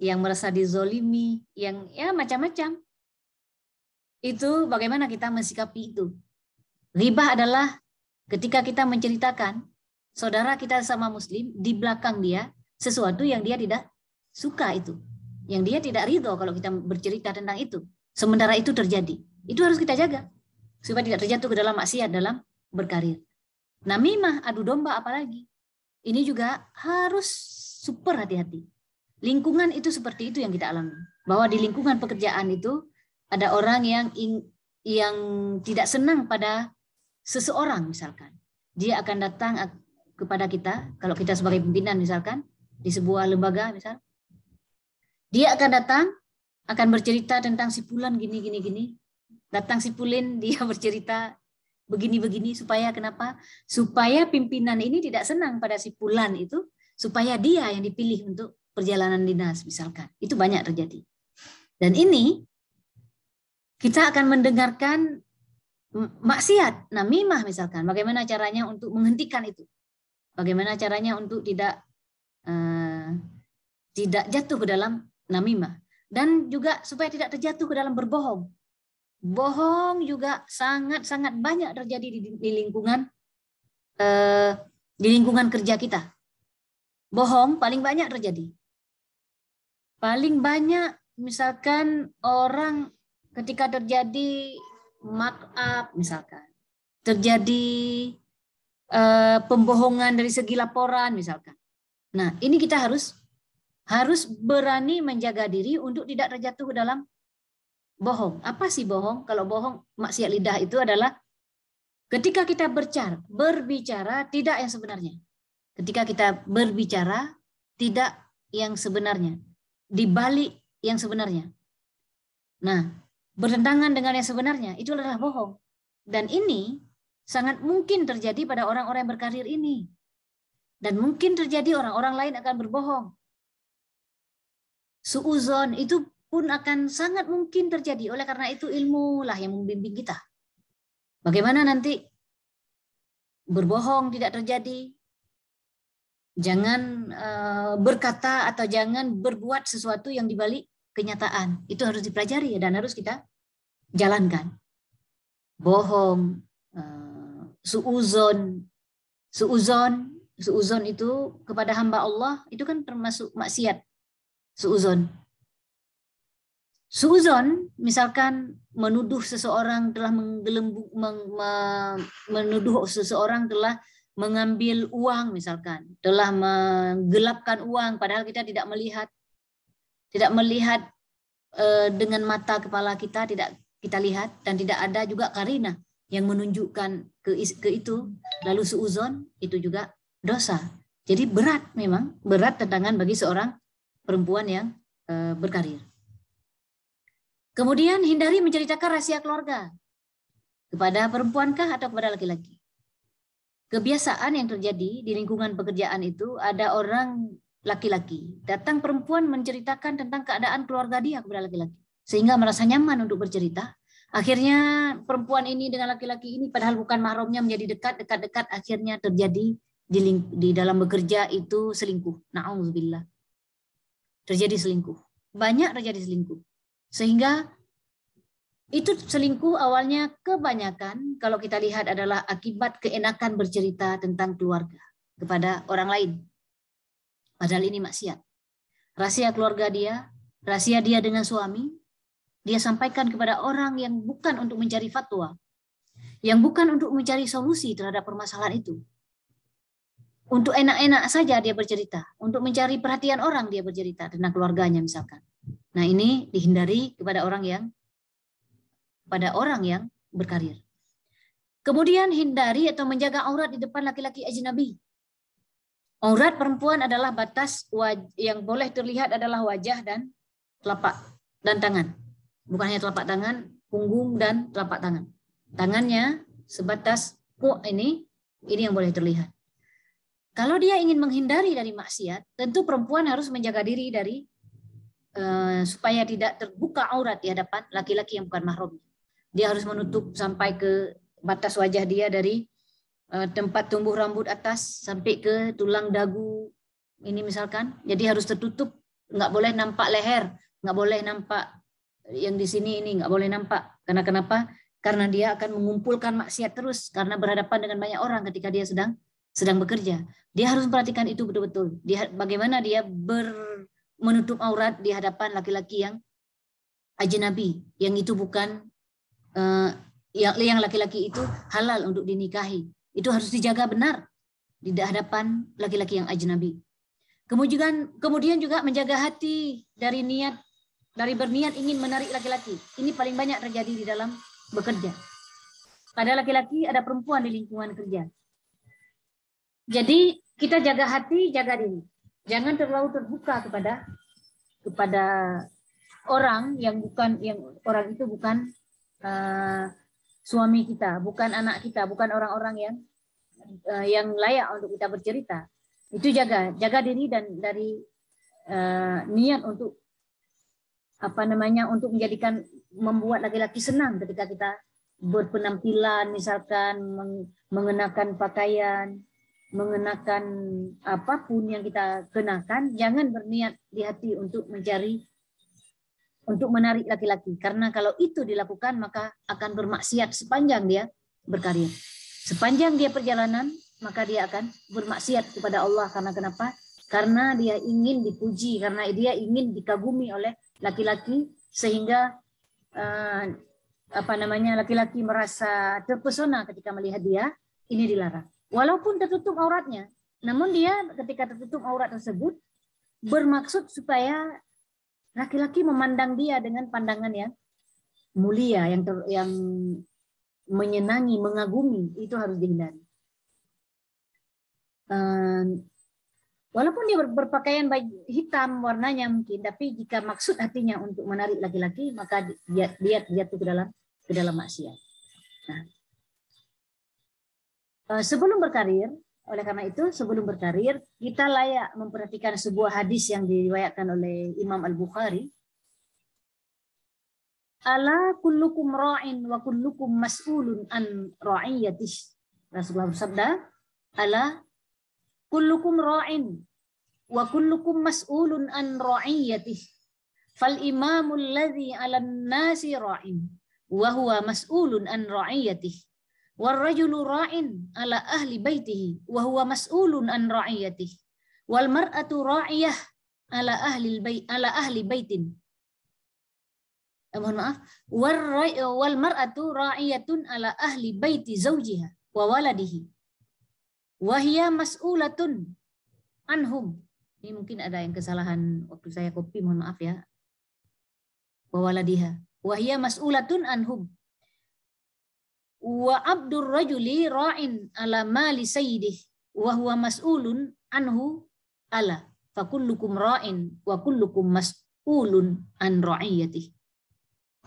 yang merasa dizolimi, yang ya macam-macam. Itu bagaimana kita mensikapi itu. Ribah adalah ketika kita menceritakan saudara kita sama muslim di belakang dia sesuatu yang dia tidak suka itu. Yang dia tidak ridho kalau kita bercerita tentang itu. Sementara itu terjadi. Itu harus kita jaga. Supaya tidak terjatuh ke dalam maksiat dalam berkarir. Namimah, adu domba apalagi. Ini juga harus super hati-hati Lingkungan itu seperti itu yang kita alami. Bahwa di lingkungan pekerjaan itu ada orang yang yang tidak senang pada seseorang misalkan. Dia akan datang kepada kita kalau kita sebagai pimpinan misalkan di sebuah lembaga misal. Dia akan datang akan bercerita tentang si Pulan gini gini gini. Datang si Pulin dia bercerita begini-begini supaya kenapa? Supaya pimpinan ini tidak senang pada si Pulan itu, supaya dia yang dipilih untuk perjalanan dinas misalkan. Itu banyak terjadi. Dan ini kita akan mendengarkan maksiat, namimah misalkan. Bagaimana caranya untuk menghentikan itu? Bagaimana caranya untuk tidak uh, tidak jatuh ke dalam namimah? Dan juga supaya tidak terjatuh ke dalam berbohong. Bohong juga sangat-sangat banyak terjadi di, di lingkungan uh, di lingkungan kerja kita. Bohong paling banyak terjadi. Paling banyak misalkan orang ketika terjadi up, misalkan, terjadi uh, pembohongan dari segi laporan misalkan. Nah, ini kita harus harus berani menjaga diri untuk tidak terjatuh dalam bohong. Apa sih bohong? Kalau bohong maksiat lidah itu adalah ketika kita bercar berbicara tidak yang sebenarnya. Ketika kita berbicara tidak yang sebenarnya di balik yang sebenarnya. Nah, bertentangan dengan yang sebenarnya itu adalah bohong. Dan ini sangat mungkin terjadi pada orang-orang yang berkarir ini. Dan mungkin terjadi orang-orang lain akan berbohong. Suuzon itu pun akan sangat mungkin terjadi. Oleh karena itu ilmu lah yang membimbing kita. Bagaimana nanti berbohong tidak terjadi, Jangan uh, berkata atau jangan berbuat sesuatu yang dibalik kenyataan. Itu harus dipelajari dan harus kita jalankan. Bohong, uh, suuzon, suuzon, suuzon itu kepada hamba Allah itu kan termasuk maksiat. Suuzon. Suuzon misalkan menuduh seseorang telah menggelembung meng, me, menuduh seseorang telah mengambil uang misalkan, telah menggelapkan uang padahal kita tidak melihat tidak melihat uh, dengan mata kepala kita tidak kita lihat dan tidak ada juga karina yang menunjukkan ke, ke itu lalu suuzon itu juga dosa. Jadi berat memang berat tantangan bagi seorang perempuan yang uh, berkarir. Kemudian hindari menceritakan rahasia keluarga kepada perempuankah atau kepada laki-laki kebiasaan yang terjadi di lingkungan pekerjaan itu ada orang laki-laki datang perempuan menceritakan tentang keadaan keluarga dia kepada laki-laki sehingga merasa nyaman untuk bercerita akhirnya perempuan ini dengan laki-laki ini padahal bukan mahramnya menjadi dekat dekat dekat akhirnya terjadi di, ling- di dalam bekerja itu selingkuh naudzubillah terjadi selingkuh banyak terjadi selingkuh sehingga itu selingkuh awalnya kebanyakan kalau kita lihat adalah akibat keenakan bercerita tentang keluarga kepada orang lain. Padahal ini maksiat. Rahasia keluarga dia, rahasia dia dengan suami, dia sampaikan kepada orang yang bukan untuk mencari fatwa, yang bukan untuk mencari solusi terhadap permasalahan itu. Untuk enak-enak saja dia bercerita, untuk mencari perhatian orang dia bercerita tentang keluarganya misalkan. Nah ini dihindari kepada orang yang pada orang yang berkarir. Kemudian hindari atau menjaga aurat di depan laki-laki ajnabi. Aurat perempuan adalah batas yang boleh terlihat adalah wajah dan telapak dan tangan. Bukan hanya telapak tangan, punggung dan telapak tangan. Tangannya sebatas puk oh, ini, ini yang boleh terlihat. Kalau dia ingin menghindari dari maksiat, tentu perempuan harus menjaga diri dari uh, supaya tidak terbuka aurat di hadapan laki-laki yang bukan mahramnya dia harus menutup sampai ke batas wajah dia dari eh, tempat tumbuh rambut atas sampai ke tulang dagu ini misalkan. Jadi harus tertutup, nggak boleh nampak leher, nggak boleh nampak yang di sini ini, nggak boleh nampak. Karena kenapa? Karena dia akan mengumpulkan maksiat terus karena berhadapan dengan banyak orang ketika dia sedang sedang bekerja. Dia harus memperhatikan itu betul-betul. Dia bagaimana dia ber, menutup aurat di hadapan laki-laki yang ajnabi, yang itu bukan Eh, yang laki-laki itu halal untuk dinikahi. Itu harus dijaga benar di hadapan laki-laki yang ajnabi. Kemudian kemudian juga menjaga hati dari niat dari berniat ingin menarik laki-laki. Ini paling banyak terjadi di dalam bekerja. pada laki-laki, ada perempuan di lingkungan kerja. Jadi kita jaga hati, jaga diri. Jangan terlalu terbuka kepada kepada orang yang bukan yang orang itu bukan uh, suami kita, bukan anak kita, bukan orang-orang yang uh, yang layak untuk kita bercerita. Itu jaga, jaga diri dan dari uh, niat untuk apa namanya untuk menjadikan membuat laki-laki senang ketika kita berpenampilan misalkan mengenakan pakaian mengenakan apapun yang kita kenakan jangan berniat di hati untuk mencari untuk menarik laki-laki. Karena kalau itu dilakukan maka akan bermaksiat sepanjang dia berkarya, Sepanjang dia perjalanan maka dia akan bermaksiat kepada Allah karena kenapa? Karena dia ingin dipuji, karena dia ingin dikagumi oleh laki-laki sehingga eh, apa namanya laki-laki merasa terpesona ketika melihat dia, ini dilarang. Walaupun tertutup auratnya, namun dia ketika tertutup aurat tersebut bermaksud supaya Laki-laki memandang dia dengan pandangan yang mulia, yang ter, yang menyenangi, mengagumi, itu harus dihindari. Um, walaupun dia berpakaian baik hitam warnanya mungkin, tapi jika maksud hatinya untuk menarik laki-laki, maka dia dia jatuh ke dalam ke dalam maksiat. Nah, ehm, sebelum berkarir, oleh karena itu, sebelum berkarir, kita layak memperhatikan sebuah hadis yang diriwayatkan oleh Imam Al-Bukhari. Ala kullukum ra'in wa kullukum mas'ulun an ra'iyatih. Rasulullah bersabda, ala kullukum ra'in wa kullukum mas'ulun an ra'iyatih. Fal imamul ladhi ala nasi ra'in wa huwa mas'ulun an ra'iyatih warrajulu ra'in ala ahli baitihi wa huwa mas'ulun an ra'iyatihi wal mar'atu ra'iyah ala ahli bait ala ahli baitin eh, mohon maaf war wal mar'atu ra'iyatun ala ahli baiti zawjiha wa waladihi wa hiya mas'ulatun anhum ini mungkin ada yang kesalahan waktu saya kopi mohon maaf ya wa waladiha wa hiya mas'ulatun anhum wa abdur rajuli ra'in ala mali sayyidih wa huwa mas'ulun anhu ala fa kullukum ra'in wa kullukum mas'ulun an ra'iyatih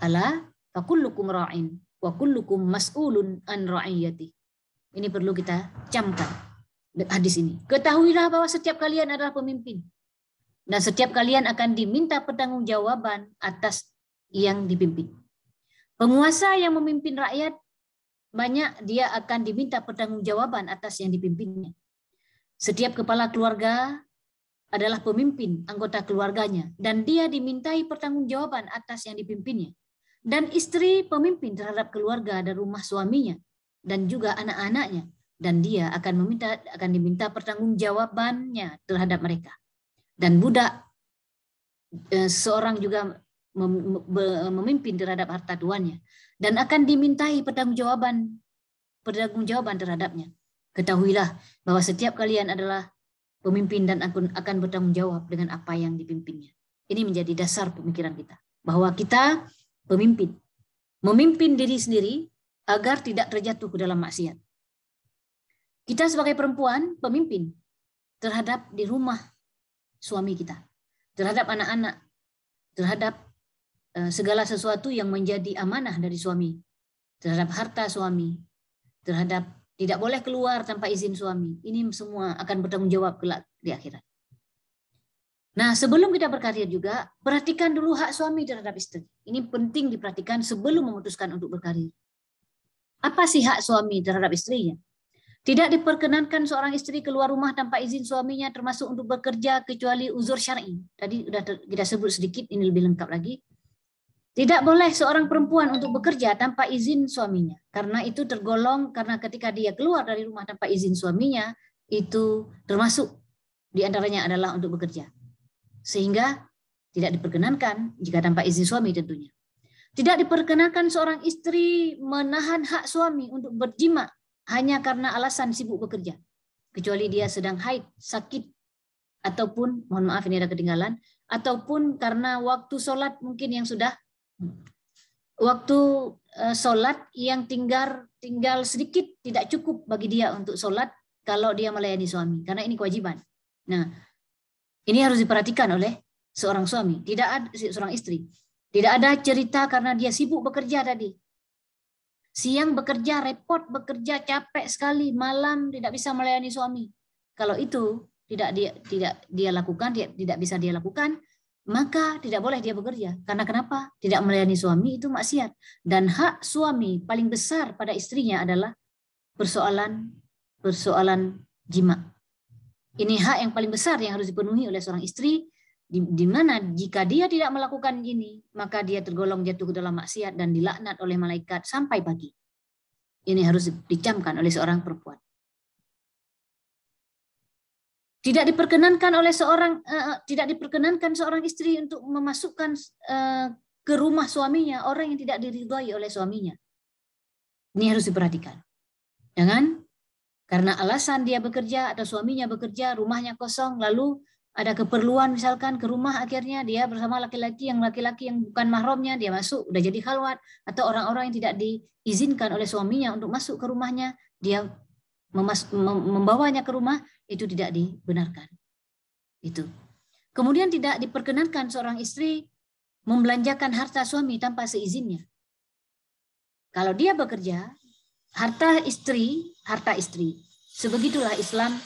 ala fa kullukum ra'in wa kullukum mas'ulun an ra'iyatih ini perlu kita camkan hadis ini ketahuilah bahwa setiap kalian adalah pemimpin dan setiap kalian akan diminta pertanggungjawaban atas yang dipimpin penguasa yang memimpin rakyat banyak dia akan diminta pertanggungjawaban atas yang dipimpinnya. Setiap kepala keluarga adalah pemimpin anggota keluarganya dan dia dimintai pertanggungjawaban atas yang dipimpinnya. Dan istri pemimpin terhadap keluarga dan rumah suaminya dan juga anak-anaknya dan dia akan meminta akan diminta pertanggungjawabannya terhadap mereka. Dan budak eh, seorang juga memimpin terhadap harta tuannya dan akan dimintai pertanggungjawaban pertanggungjawaban terhadapnya. Ketahuilah bahwa setiap kalian adalah pemimpin dan akan akan bertanggung jawab dengan apa yang dipimpinnya. Ini menjadi dasar pemikiran kita bahwa kita pemimpin, memimpin diri sendiri agar tidak terjatuh ke dalam maksiat. Kita sebagai perempuan pemimpin terhadap di rumah suami kita, terhadap anak-anak, terhadap Eh, segala sesuatu yang menjadi amanah dari suami terhadap harta suami terhadap tidak boleh keluar tanpa izin suami ini semua akan bertanggung jawab kelak di akhirat nah sebelum kita berkarir juga perhatikan dulu hak suami terhadap istri ini penting diperhatikan sebelum memutuskan untuk berkarir apa sih hak suami terhadap istrinya tidak diperkenankan seorang istri keluar rumah tanpa izin suaminya termasuk untuk bekerja kecuali uzur syar'i. Tadi sudah kita sebut sedikit ini lebih lengkap lagi. Tidak boleh seorang perempuan untuk bekerja tanpa izin suaminya. Karena itu tergolong karena ketika dia keluar dari rumah tanpa izin suaminya, itu termasuk diantaranya adalah untuk bekerja. Sehingga tidak diperkenankan jika tanpa izin suami tentunya. Tidak diperkenankan seorang istri menahan hak suami untuk berjima hanya karena alasan sibuk bekerja. Kecuali dia sedang haid, sakit, ataupun mohon maaf ini ada ketinggalan, ataupun karena waktu sholat mungkin yang sudah Waktu eh, sholat yang tinggal tinggal sedikit tidak cukup bagi dia untuk sholat kalau dia melayani suami karena ini kewajiban. Nah, ini harus diperhatikan oleh seorang suami, tidak ada seorang istri. Tidak ada cerita karena dia sibuk bekerja tadi. Siang bekerja, repot bekerja, capek sekali, malam tidak bisa melayani suami. Kalau itu tidak dia tidak dia lakukan, tidak bisa dia lakukan, maka tidak boleh dia bekerja. Karena kenapa? Tidak melayani suami itu maksiat. Dan hak suami paling besar pada istrinya adalah persoalan persoalan jima. Ini hak yang paling besar yang harus dipenuhi oleh seorang istri di, di mana jika dia tidak melakukan ini, maka dia tergolong jatuh ke dalam maksiat dan dilaknat oleh malaikat sampai pagi. Ini harus dicamkan oleh seorang perempuan. Tidak diperkenankan oleh seorang uh, tidak diperkenankan seorang istri untuk memasukkan uh, ke rumah suaminya orang yang tidak diridhoi oleh suaminya. Ini harus diperhatikan. Jangan ya karena alasan dia bekerja atau suaminya bekerja, rumahnya kosong, lalu ada keperluan misalkan ke rumah akhirnya dia bersama laki-laki yang laki-laki yang bukan mahramnya dia masuk udah jadi khalwat atau orang-orang yang tidak diizinkan oleh suaminya untuk masuk ke rumahnya dia membawanya ke rumah itu tidak dibenarkan. Itu. Kemudian tidak diperkenankan seorang istri membelanjakan harta suami tanpa seizinnya. Kalau dia bekerja, harta istri, harta istri. Sebegitulah Islam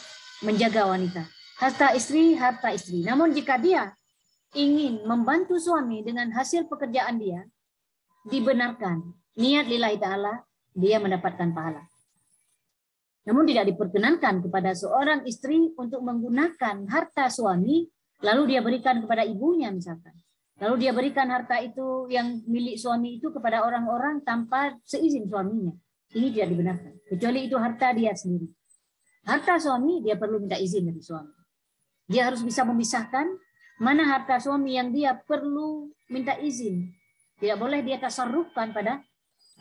menjaga wanita. Harta istri, harta istri. Namun jika dia ingin membantu suami dengan hasil pekerjaan dia, dibenarkan. Niat lillahi ta'ala, dia mendapatkan pahala. Namun tidak diperkenankan kepada seorang istri untuk menggunakan harta suami, lalu dia berikan kepada ibunya misalkan. Lalu dia berikan harta itu yang milik suami itu kepada orang-orang tanpa seizin suaminya. Ini tidak dibenarkan. Kecuali itu harta dia sendiri. Harta suami dia perlu minta izin dari suami. Dia harus bisa memisahkan mana harta suami yang dia perlu minta izin. Tidak boleh dia tasarrufkan pada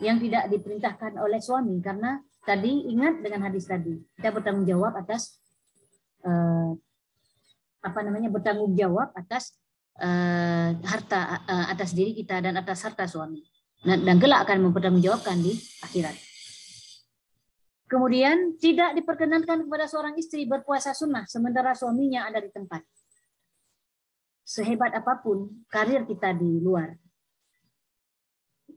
yang tidak diperintahkan oleh suami karena tadi ingat dengan hadis tadi kita bertanggung jawab atas eh, apa namanya bertanggung jawab atas eh, harta eh, atas diri kita dan atas harta suami dan, dan gelak akan mempertanggungjawabkan di akhirat. Kemudian tidak diperkenankan kepada seorang istri berpuasa sunnah sementara suaminya ada di tempat. Sehebat apapun karir kita di luar,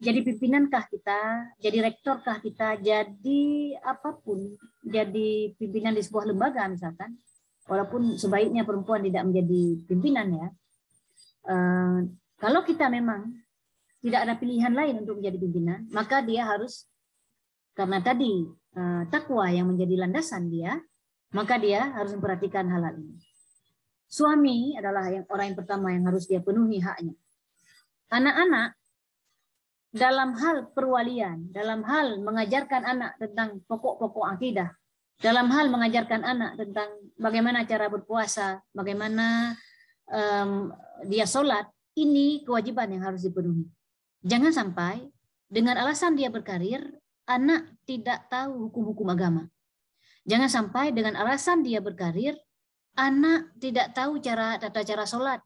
jadi pimpinankah kita, jadi rektorkah kita, jadi apapun, jadi pimpinan di sebuah lembaga misalkan, walaupun sebaiknya perempuan tidak menjadi pimpinan ya. Eh, kalau kita memang tidak ada pilihan lain untuk menjadi pimpinan, maka dia harus karena tadi eh, takwa yang menjadi landasan dia, maka dia harus memperhatikan hal-hal ini. Suami adalah yang orang yang pertama yang harus dia penuhi haknya. Anak-anak dalam hal perwalian, dalam hal mengajarkan anak tentang pokok-pokok akidah, dalam hal mengajarkan anak tentang bagaimana cara berpuasa, bagaimana um, dia sholat, ini kewajiban yang harus dipenuhi. Jangan sampai dengan alasan dia berkarir, anak tidak tahu hukum-hukum agama. Jangan sampai dengan alasan dia berkarir, anak tidak tahu cara tata cara sholat,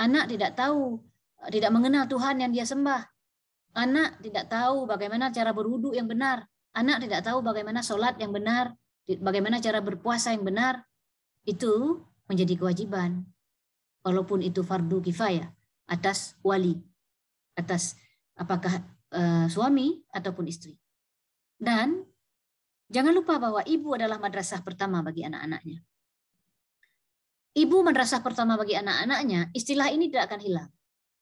anak tidak tahu, tidak mengenal Tuhan yang dia sembah, Anak tidak tahu bagaimana cara berwudu yang benar. Anak tidak tahu bagaimana sholat yang benar, bagaimana cara berpuasa yang benar. Itu menjadi kewajiban. Walaupun itu fardu kifayah atas wali, atas apakah eh, suami ataupun istri. Dan jangan lupa bahwa ibu adalah madrasah pertama bagi anak-anaknya. Ibu madrasah pertama bagi anak-anaknya, istilah ini tidak akan hilang.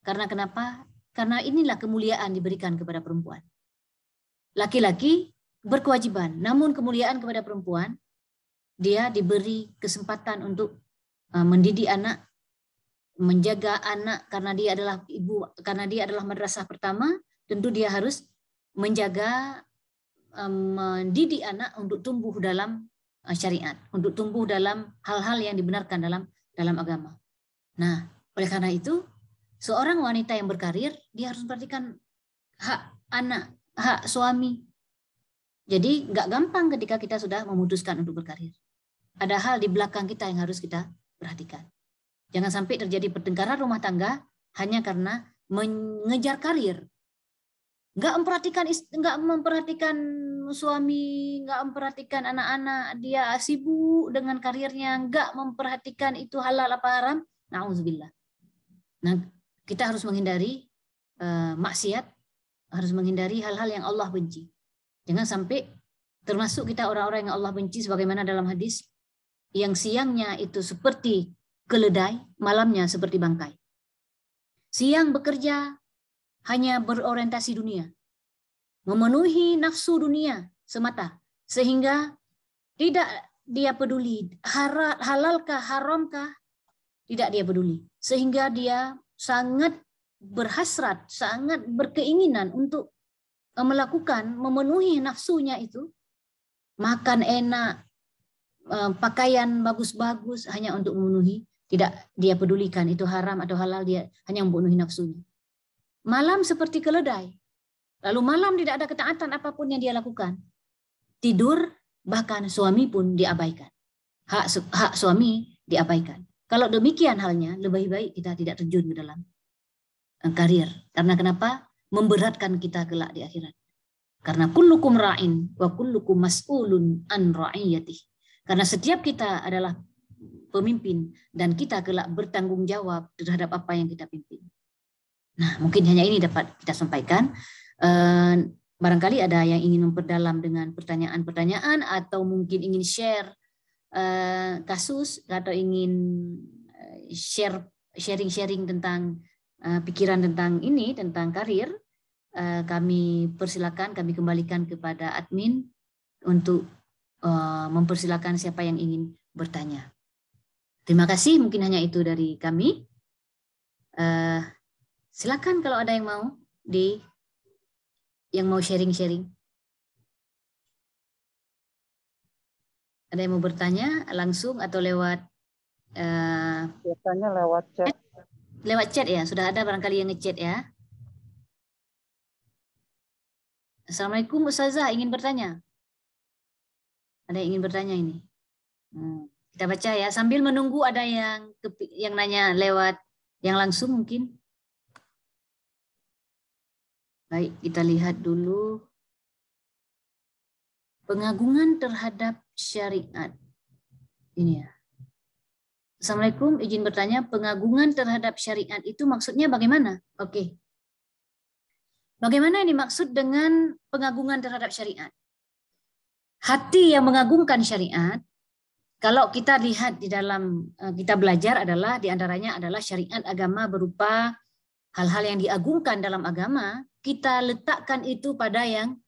Karena kenapa? Karena inilah kemuliaan diberikan kepada perempuan. Laki-laki berkewajiban, namun kemuliaan kepada perempuan, dia diberi kesempatan untuk uh, mendidik anak, menjaga anak karena dia adalah ibu, karena dia adalah madrasah pertama, tentu dia harus menjaga um, mendidik anak untuk tumbuh dalam uh, syariat, untuk tumbuh dalam hal-hal yang dibenarkan dalam dalam agama. Nah, oleh karena itu seorang wanita yang berkarir dia harus perhatikan hak anak, hak suami. Jadi nggak gampang ketika kita sudah memutuskan untuk berkarir. Ada hal di belakang kita yang harus kita perhatikan. Jangan sampai terjadi pertengkaran rumah tangga hanya karena mengejar karir. Nggak memperhatikan nggak memperhatikan suami, nggak memperhatikan anak-anak, dia sibuk dengan karirnya, nggak memperhatikan itu halal apa haram, nauzubillah. Nah, kita harus menghindari uh, maksiat, harus menghindari hal-hal yang Allah benci. Jangan sampai termasuk kita orang-orang yang Allah benci sebagaimana dalam hadis yang siangnya itu seperti keledai, malamnya seperti bangkai. Siang bekerja hanya berorientasi dunia, memenuhi nafsu dunia semata, sehingga tidak dia peduli halalkah haramkah tidak dia peduli sehingga dia sangat berhasrat, sangat berkeinginan untuk eh, melakukan, memenuhi nafsunya itu, makan enak, eh, pakaian bagus-bagus hanya untuk memenuhi, tidak dia pedulikan itu haram atau halal, dia hanya memenuhi nafsunya. Malam seperti keledai, lalu malam tidak ada ketaatan apapun yang dia lakukan. Tidur bahkan suami pun diabaikan. Hak, hak suami diabaikan. Kalau demikian halnya, lebih baik kita tidak terjun ke dalam eh, karir. Karena kenapa? Memberatkan kita kelak di akhirat. Karena kullukum ra'in wa kullukum mas'ulun an ra'iyatih. Karena setiap kita adalah pemimpin dan kita kelak bertanggung jawab terhadap apa yang kita pimpin. Nah, mungkin hanya ini dapat kita sampaikan. Eh, barangkali ada yang ingin memperdalam dengan pertanyaan-pertanyaan atau mungkin ingin share Eh, kasus atau ingin eh, share sharing-sharing tentang eh, pikiran tentang ini tentang karir, kami persilakan kami kembalikan kepada admin untuk mempersilakan siapa yang ingin bertanya. Terima kasih, mungkin hanya itu dari kami. silakan kalau ada yang mau di yang mau sharing-sharing. Ada yang mau bertanya langsung atau lewat? Uh, Biasanya lewat chat. Lewat chat ya, sudah ada barangkali yang ngechat ya. Assalamualaikum Ustazah, ingin bertanya? Ada yang ingin bertanya ini? Hmm, kita baca ya, sambil menunggu ada yang yang nanya lewat yang langsung mungkin. Baik, kita lihat dulu. Pengagungan terhadap syariat. Ini ya. Assalamualaikum, izin bertanya, pengagungan terhadap syariat itu maksudnya bagaimana? Oke. Bagaimana ini maksud dengan pengagungan terhadap syariat? Hati yang mengagungkan syariat, kalau kita lihat di dalam eh, kita belajar adalah diantaranya adalah syariat agama berupa hal-hal yang diagungkan dalam agama, kita letakkan itu pada yang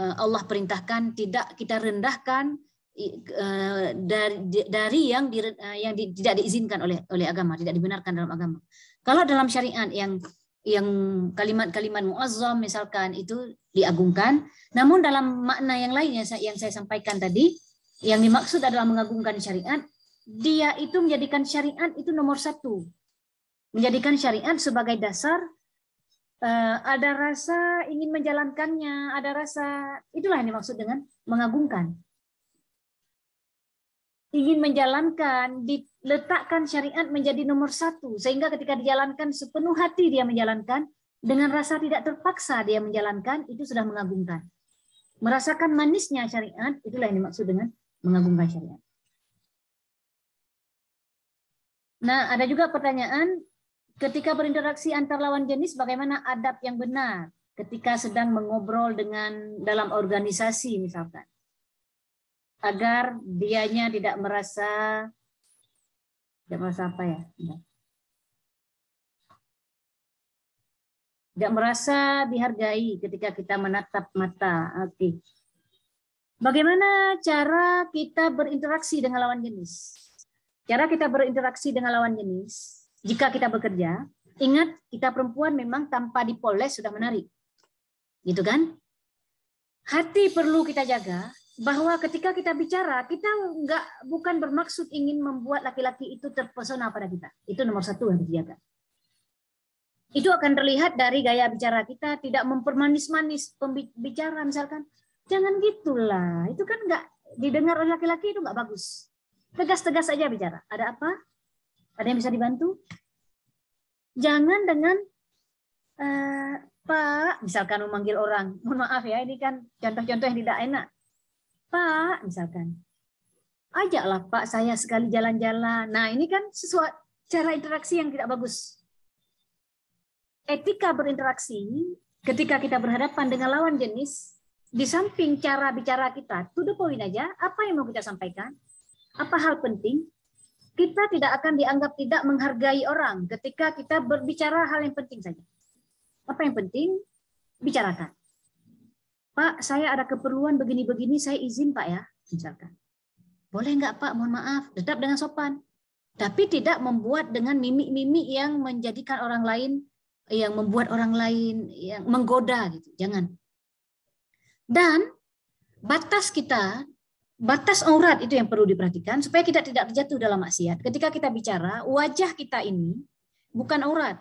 eh, Allah perintahkan, tidak kita rendahkan, Eh, dari dari yang di, eh, yang di, tidak diizinkan oleh oleh agama, tidak dibenarkan dalam agama. Kalau dalam syariat yang yang kalimat-kalimat muazzam misalkan itu diagungkan, namun dalam makna yang lainnya yang saya, yang saya sampaikan tadi, yang dimaksud adalah mengagungkan syariat, dia itu menjadikan syariat itu nomor satu, menjadikan syariat sebagai dasar uh, ada rasa ingin menjalankannya, ada rasa itulah yang dimaksud dengan mengagungkan ingin menjalankan, diletakkan syariat menjadi nomor satu, sehingga ketika dijalankan sepenuh hati dia menjalankan, dengan rasa tidak terpaksa dia menjalankan, itu sudah mengagumkan. Merasakan manisnya syariat, itulah yang dimaksud dengan mengagumkan syariat. Nah, ada juga pertanyaan, ketika berinteraksi antar lawan jenis, bagaimana adab yang benar? Ketika sedang mengobrol dengan dalam organisasi misalkan agar dianya tidak merasa tidak merasa apa ya? Tidak, merasa dihargai ketika kita menatap mata. Oke. Bagaimana cara kita berinteraksi dengan lawan jenis? Cara kita berinteraksi dengan lawan jenis, jika kita bekerja, ingat kita perempuan memang tanpa dipoles sudah menarik. Gitu kan? Hati perlu kita jaga, bahwa ketika kita bicara kita nggak bukan bermaksud ingin membuat laki-laki itu terpesona pada kita itu nomor satu yang dijaga itu akan terlihat dari gaya bicara kita tidak mempermanis-manis pembicara misalkan jangan gitulah itu kan nggak didengar oleh laki-laki itu nggak bagus tegas-tegas saja -tegas bicara ada apa ada yang bisa dibantu jangan dengan eh, pak misalkan memanggil orang mohon maaf ya ini kan contoh-contoh yang tidak enak Pak, misalkan. Ajaklah Pak saya sekali jalan-jalan. Nah, ini kan sesuatu cara interaksi yang tidak bagus. Etika berinteraksi ketika kita berhadapan dengan lawan jenis, di samping cara bicara kita, to the point aja, apa yang mau kita sampaikan, apa hal penting, kita tidak akan dianggap tidak menghargai orang ketika kita berbicara hal yang penting saja. Apa yang penting, bicarakan. Pak, saya ada keperluan begini-begini, saya izin Pak ya, misalkan. Boleh nggak Pak, mohon maaf, tetap dengan sopan. Tapi tidak membuat dengan mimik-mimik yang menjadikan orang lain, yang membuat orang lain yang menggoda gitu, jangan. Dan batas kita batas aurat itu yang perlu diperhatikan supaya kita tidak terjatuh dalam maksiat. Ketika kita bicara, wajah kita ini bukan aurat.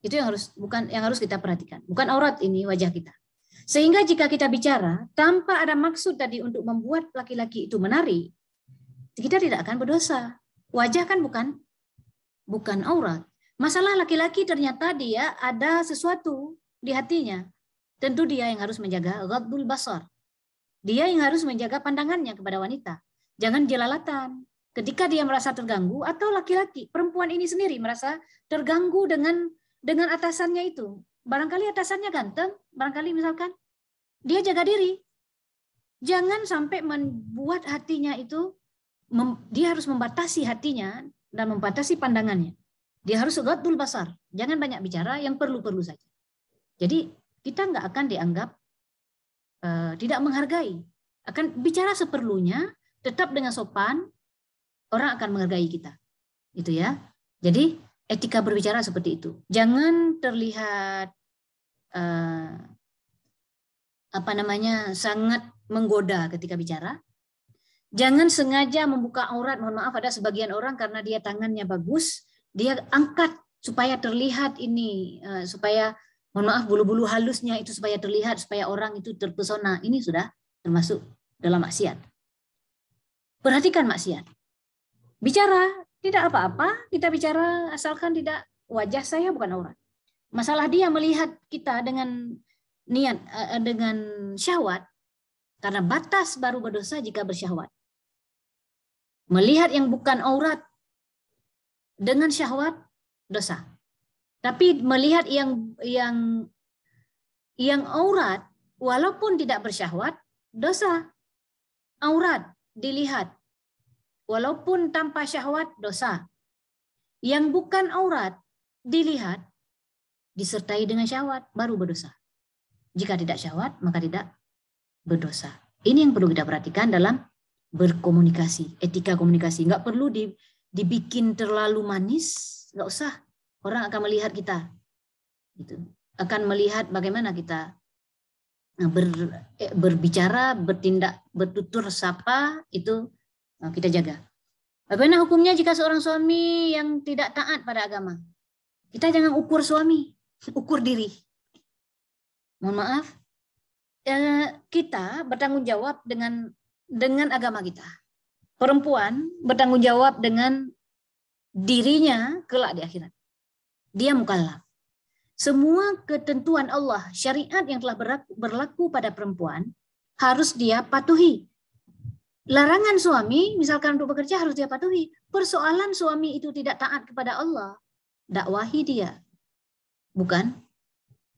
Itu yang harus bukan yang harus kita perhatikan. Bukan aurat ini wajah kita. Sehingga jika kita bicara tanpa ada maksud tadi untuk membuat laki-laki itu menari, kita tidak akan berdosa. Wajah kan bukan bukan aurat. Masalah laki-laki ternyata dia ada sesuatu di hatinya. Tentu dia yang harus menjaga ghadbul basar. Dia yang harus menjaga pandangannya kepada wanita. Jangan jelalatan. Ketika dia merasa terganggu atau laki-laki, perempuan ini sendiri merasa terganggu dengan dengan atasannya itu, Barangkali atasannya ganteng, barangkali misalkan dia jaga diri. Jangan sampai membuat hatinya itu dia harus membatasi hatinya dan membatasi pandangannya. Dia harus segatul besar, jangan banyak bicara, yang perlu-perlu saja. Jadi kita nggak akan dianggap uh, tidak menghargai. Akan bicara seperlunya, tetap dengan sopan, orang akan menghargai kita. Itu ya. Jadi etika berbicara seperti itu. Jangan terlihat uh, apa namanya sangat menggoda ketika bicara. Jangan sengaja membuka aurat. Mohon maaf ada sebagian orang karena dia tangannya bagus, dia angkat supaya terlihat ini, uh, supaya mohon maaf bulu-bulu halusnya itu supaya terlihat supaya orang itu terpesona. Ini sudah termasuk dalam maksiat. Perhatikan maksiat. Bicara tidak apa-apa, kita bicara asalkan tidak wajah saya bukan aurat. Masalah dia melihat kita dengan niat eh, eh, dengan syahwat karena batas baru berdosa jika bersyahwat. Melihat yang bukan aurat dengan syahwat dosa. Tapi melihat yang yang yang aurat walaupun tidak bersyahwat dosa. Aurat dilihat walaupun tanpa syahwat dosa. Yang bukan aurat dilihat disertai dengan syahwat baru berdosa. Jika tidak syahwat maka tidak berdosa. Ini yang perlu kita perhatikan dalam berkomunikasi, etika komunikasi. Enggak perlu dibikin terlalu manis, enggak usah. Orang akan melihat kita, gitu. Akan melihat bagaimana kita eh, ber, eh, berbicara, bertindak, bertutur sapa itu Nah, kita jaga. Bagaimana hukumnya jika seorang suami yang tidak taat pada agama? Kita jangan ukur suami, ukur diri. Mohon maaf, ya, kita bertanggung jawab dengan dengan agama kita. Perempuan bertanggung jawab dengan dirinya kelak di akhirat. Dia mukallaf. Semua ketentuan Allah, syariat yang telah berlaku pada perempuan harus dia patuhi. Larangan suami, misalkan untuk bekerja harus dia patuhi. Persoalan suami itu tidak taat kepada Allah, dakwahi dia. Bukan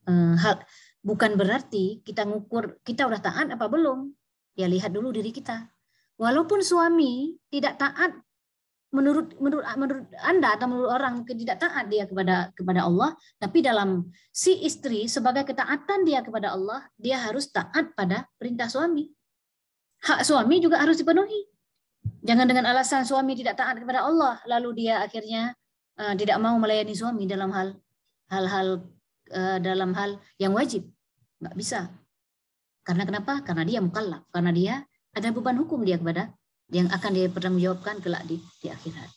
eh, hal bukan berarti kita ngukur kita udah taat apa belum. Ya lihat dulu diri kita. Walaupun suami tidak taat menurut menurut menurut Anda atau menurut orang mungkin tidak taat dia kepada kepada Allah, tapi dalam si istri sebagai ketaatan dia kepada Allah, dia harus taat pada perintah suami hak suami juga harus dipenuhi. Jangan dengan alasan suami tidak taat kepada Allah, lalu dia akhirnya uh, tidak mau melayani suami dalam hal hal-hal uh, dalam hal yang wajib. Nggak bisa. Karena kenapa? Karena dia mukallaf, karena dia ada beban hukum dia kepada yang akan dia pertanggungjawabkan kelak di, di akhirat.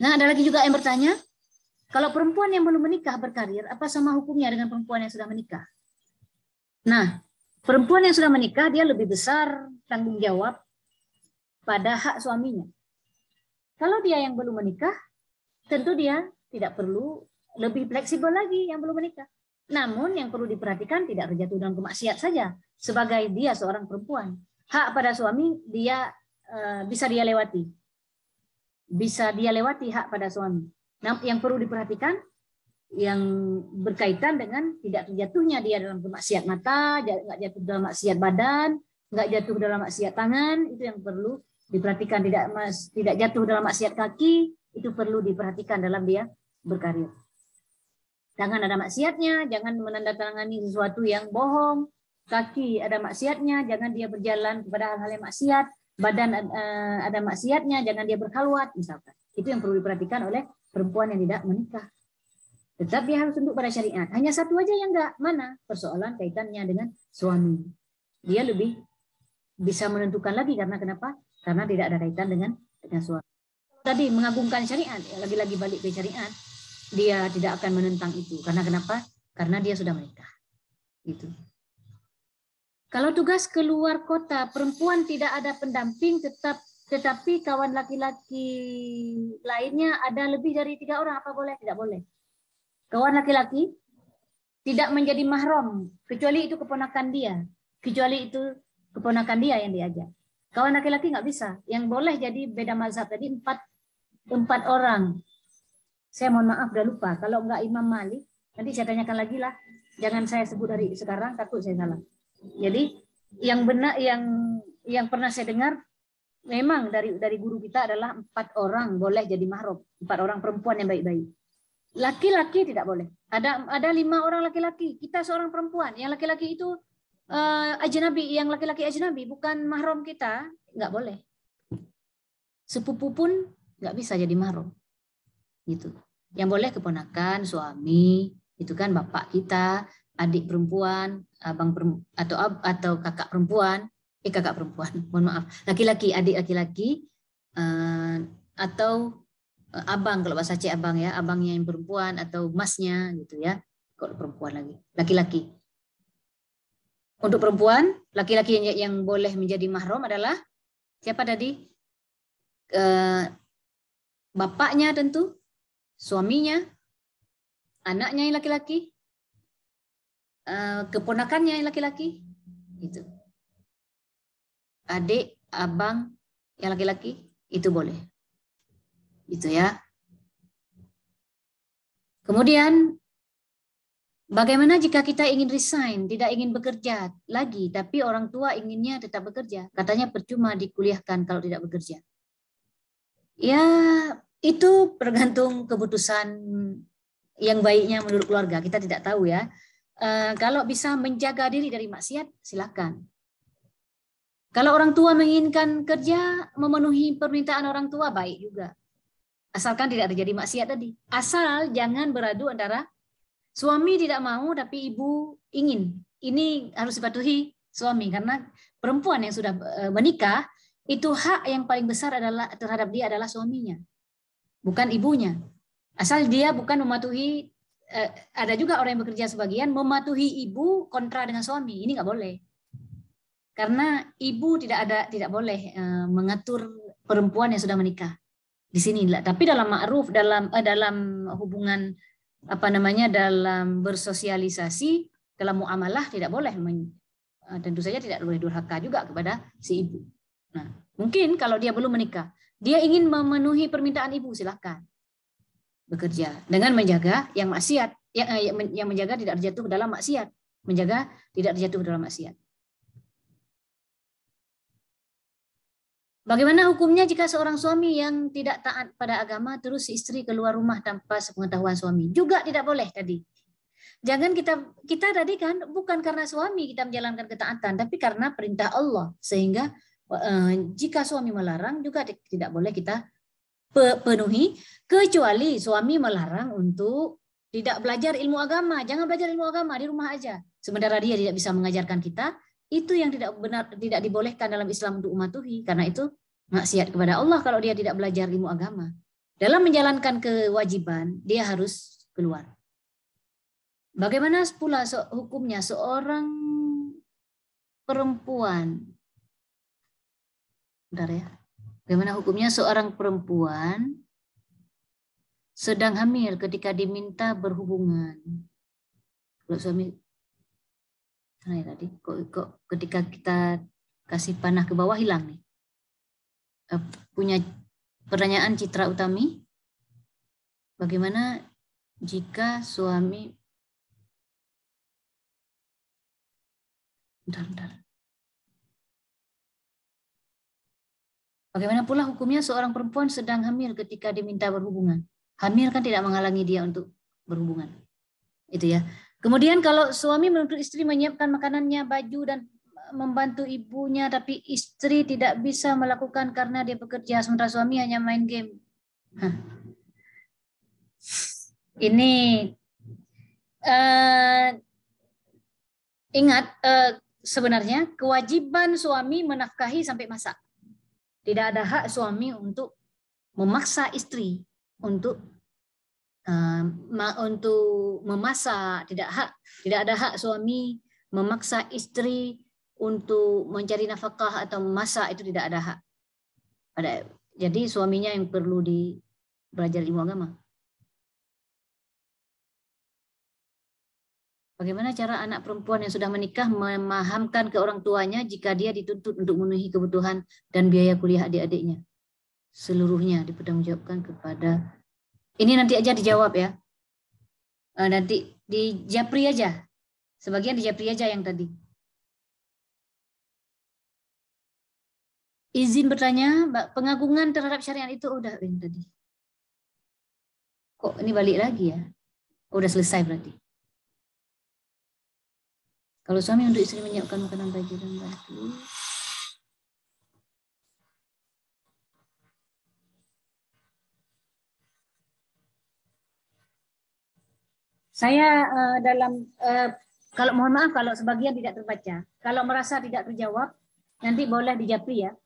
Nah, ada lagi juga yang bertanya, kalau perempuan yang belum menikah berkarir, apa sama hukumnya dengan perempuan yang sudah menikah? Nah, Perempuan yang sudah menikah dia lebih besar tanggung jawab pada hak suaminya. Kalau dia yang belum menikah, tentu dia tidak perlu lebih fleksibel lagi yang belum menikah. Namun yang perlu diperhatikan tidak terjatuh dalam kemaksiat saja. Sebagai dia seorang perempuan, hak pada suami dia eh, bisa dia lewati. Bisa dia lewati hak pada suami. yang perlu diperhatikan yang berkaitan dengan tidak terjatuhnya dia dalam maksiat mata, nggak jatuh dalam maksiat badan, nggak jatuh dalam maksiat tangan, itu yang perlu diperhatikan tidak mas, tidak jatuh dalam maksiat kaki, itu perlu diperhatikan dalam dia berkarir. Tangan ada maksiatnya, jangan menandatangani sesuatu yang bohong. Kaki ada maksiatnya, jangan dia berjalan kepada hal-hal yang maksiat. Badan eh, ada maksiatnya, jangan dia berhalwat, misalkan. Itu yang perlu diperhatikan oleh perempuan yang tidak menikah tetapi harus tunduk pada syariat. Hanya satu aja yang enggak. Mana? Persoalan kaitannya dengan suami. Dia lebih bisa menentukan lagi karena kenapa? Karena tidak ada kaitan dengan dengan suami. Tadi mengagungkan syariat, lagi-lagi balik ke syariat, dia tidak akan menentang itu. Karena kenapa? Karena dia sudah menikah. itu Kalau tugas keluar kota, perempuan tidak ada pendamping, tetap tetapi kawan laki-laki lainnya ada lebih dari tiga orang, apa boleh? Tidak boleh kawan laki-laki tidak menjadi mahram kecuali itu keponakan dia kecuali itu keponakan dia yang diajak kawan laki-laki nggak bisa yang boleh jadi beda mazhab tadi empat empat orang saya mohon maaf udah lupa kalau nggak Imam Malik nanti saya tanyakan lagi lah jangan saya sebut dari sekarang takut saya salah jadi yang benar yang yang pernah saya dengar memang dari dari guru kita adalah empat orang boleh jadi mahrum empat orang perempuan yang baik-baik laki-laki tidak boleh. Ada ada lima orang laki-laki. Kita seorang perempuan. Yang laki-laki itu uh, ajnabi, yang laki-laki ajnabi bukan mahram kita, nggak boleh. Sepupu pun nggak bisa jadi mahram. Gitu. Yang boleh keponakan, suami, itu kan bapak kita, adik perempuan, abang perempuan, atau atau kakak perempuan, eh kakak perempuan, mohon maaf, laki-laki, adik laki-laki, uh, atau Eh, abang kalau bahasa Aceh abang ya, abangnya yang perempuan atau masnya gitu ya. Kalau perempuan lagi, laki-laki. Untuk perempuan, laki-laki yang, yang boleh menjadi mahram adalah siapa tadi? Eh, bapaknya tentu, suaminya, anaknya yang laki-laki, eh, keponakannya yang laki-laki, itu. Adik, abang yang laki-laki itu boleh gitu ya. Kemudian bagaimana jika kita ingin resign, tidak ingin bekerja lagi, tapi orang tua inginnya tetap bekerja? Katanya percuma dikuliahkan kalau tidak bekerja. Ya, itu bergantung keputusan yang baiknya menurut keluarga. Kita tidak tahu ya. E, kalau bisa menjaga diri dari maksiat, silakan. Kalau orang tua menginginkan kerja memenuhi permintaan orang tua baik juga. Asalkan tidak terjadi maksiat tadi. Asal jangan beradu antara suami tidak mau tapi ibu ingin. Ini harus dipatuhi suami karena perempuan yang sudah e, menikah itu hak yang paling besar adalah terhadap dia adalah suaminya, bukan ibunya. Asal dia bukan mematuhi e, ada juga orang yang bekerja sebagian mematuhi ibu kontra dengan suami ini nggak boleh karena ibu tidak ada tidak boleh e, mengatur perempuan yang sudah menikah di sini tapi dalam ma'ruf dalam eh, dalam hubungan apa namanya dalam bersosialisasi dalam muamalah tidak boleh men, eh, tentu saja tidak boleh durhaka juga kepada si ibu. Nah, mungkin kalau dia belum menikah, dia ingin memenuhi permintaan ibu silahkan bekerja dengan menjaga yang maksiat ya, eh, yang, yang menjaga tidak terjatuh dalam maksiat, menjaga tidak terjatuh dalam maksiat. Bagaimana hukumnya jika seorang suami yang tidak taat pada agama terus istri keluar rumah tanpa sepengetahuan suami? Juga tidak boleh tadi. Jangan kita kita tadi kan bukan karena suami kita menjalankan ketaatan, tapi karena perintah Allah. Sehingga eh, jika suami melarang juga tidak boleh kita penuhi kecuali suami melarang untuk tidak belajar ilmu agama. Jangan belajar ilmu agama di rumah aja. Sementara dia tidak bisa mengajarkan kita, itu yang tidak benar tidak dibolehkan dalam Islam untuk umatuhi karena itu maksiat kepada Allah kalau dia tidak belajar ilmu agama. Dalam menjalankan kewajiban, dia harus keluar. Bagaimana pula hukumnya seorang perempuan? Bentar ya. Bagaimana hukumnya seorang perempuan sedang hamil ketika diminta berhubungan? Kalau suami Nah, ya tadi kok, kok ketika kita kasih panah ke bawah hilang nih. Uh, punya pertanyaan Citra Utami. Bagaimana jika suami Bentar, bentar. Bagaimana pula hukumnya seorang perempuan sedang hamil ketika diminta berhubungan? Hamil kan tidak menghalangi dia untuk berhubungan. Itu ya. Kemudian kalau suami menuntut istri menyiapkan makanannya, baju dan membantu ibunya, tapi istri tidak bisa melakukan karena dia bekerja sementara suami hanya main game. Hah. Ini uh, ingat uh, sebenarnya kewajiban suami menafkahi sampai masak. Tidak ada hak suami untuk memaksa istri untuk Ehm, untuk memasak tidak hak tidak ada hak suami memaksa istri untuk mencari nafkah atau memasak itu tidak ada hak ada jadi suaminya yang perlu di belajar ilmu agama Bagaimana cara anak perempuan yang sudah menikah memahamkan ke orang tuanya jika dia dituntut untuk memenuhi kebutuhan dan biaya kuliah adik-adiknya? Seluruhnya dipertanggungjawabkan kepada ini nanti aja dijawab ya. Eh, nanti di Japri aja. Sebagian di Japri aja yang tadi. Izin bertanya, Mbak, pengagungan terhadap syariat itu udah yang eh, tadi. Kok ini balik lagi ya? Oh, udah selesai berarti. Kalau suami untuk istri menyiapkan makanan pagi dan batu. Saya uh, dalam uh, kalau mohon maaf kalau sebagian tidak terbaca. Kalau merasa tidak terjawab, nanti boleh dijapri ya.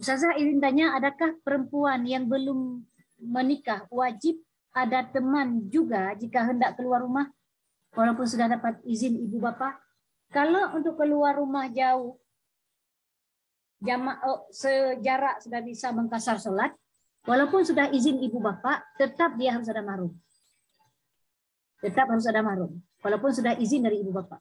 Ustazah izin tanya, adakah perempuan yang belum menikah wajib ada teman juga jika hendak keluar rumah walaupun sudah dapat izin ibu bapak? Kalau untuk keluar rumah jauh, jama, oh, sejarak sudah bisa mengkasar sholat, Walaupun sudah izin ibu bapak, tetap dia harus ada mahrum. Tetap harus ada mahrum. Walaupun sudah izin dari ibu bapak.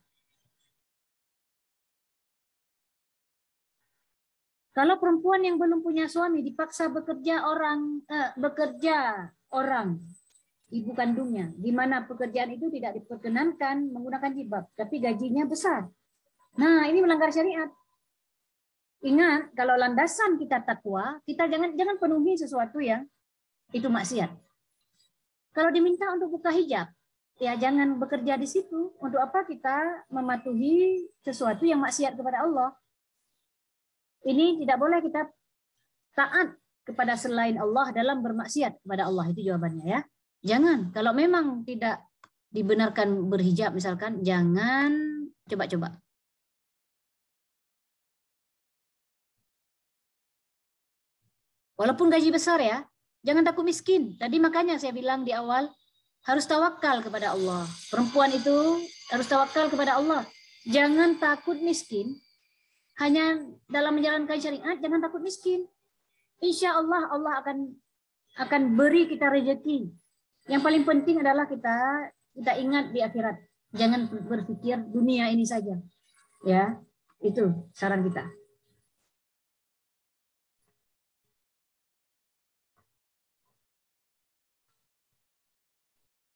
Kalau perempuan yang belum punya suami dipaksa bekerja orang eh, bekerja orang ibu kandungnya, di mana pekerjaan itu tidak diperkenankan menggunakan jilbab, tapi gajinya besar. Nah, ini melanggar syariat. Ingat, kalau landasan kita takwa, kita jangan jangan penuhi sesuatu yang itu maksiat. Kalau diminta untuk buka hijab, ya jangan bekerja di situ. Untuk apa kita mematuhi sesuatu yang maksiat kepada Allah? Ini tidak boleh kita taat kepada selain Allah dalam bermaksiat kepada Allah itu jawabannya ya. Jangan. Kalau memang tidak dibenarkan berhijab misalkan, jangan coba-coba Walaupun gaji besar ya, jangan takut miskin. Tadi makanya saya bilang di awal, harus tawakal kepada Allah. Perempuan itu harus tawakal kepada Allah. Jangan takut miskin. Hanya dalam menjalankan syariat, jangan takut miskin. Insya Allah, Allah akan akan beri kita rezeki. Yang paling penting adalah kita kita ingat di akhirat. Jangan berpikir dunia ini saja. Ya, itu saran kita.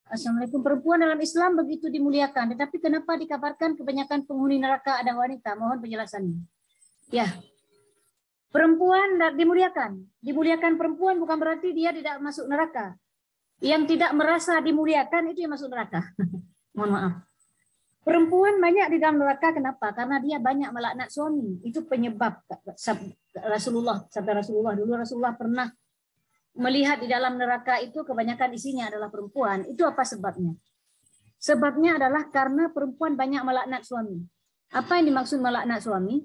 Assalamualaikum perempuan dalam Islam begitu dimuliakan, tetapi kenapa dikabarkan kebanyakan penghuni neraka ada wanita? Mohon penjelasannya. Ya, perempuan dimuliakan. Dimuliakan perempuan bukan berarti dia tidak masuk neraka. Yang tidak merasa dimuliakan itu yang masuk neraka. Mohon maaf. Perempuan banyak di dalam neraka kenapa? Karena dia banyak melaknat suami. Itu penyebab Rasulullah sabda Rasulullah dulu Rasulullah pernah melihat di dalam neraka itu kebanyakan isinya adalah perempuan. Itu apa sebabnya? Sebabnya adalah karena perempuan banyak melaknat suami. Apa yang dimaksud melaknat suami?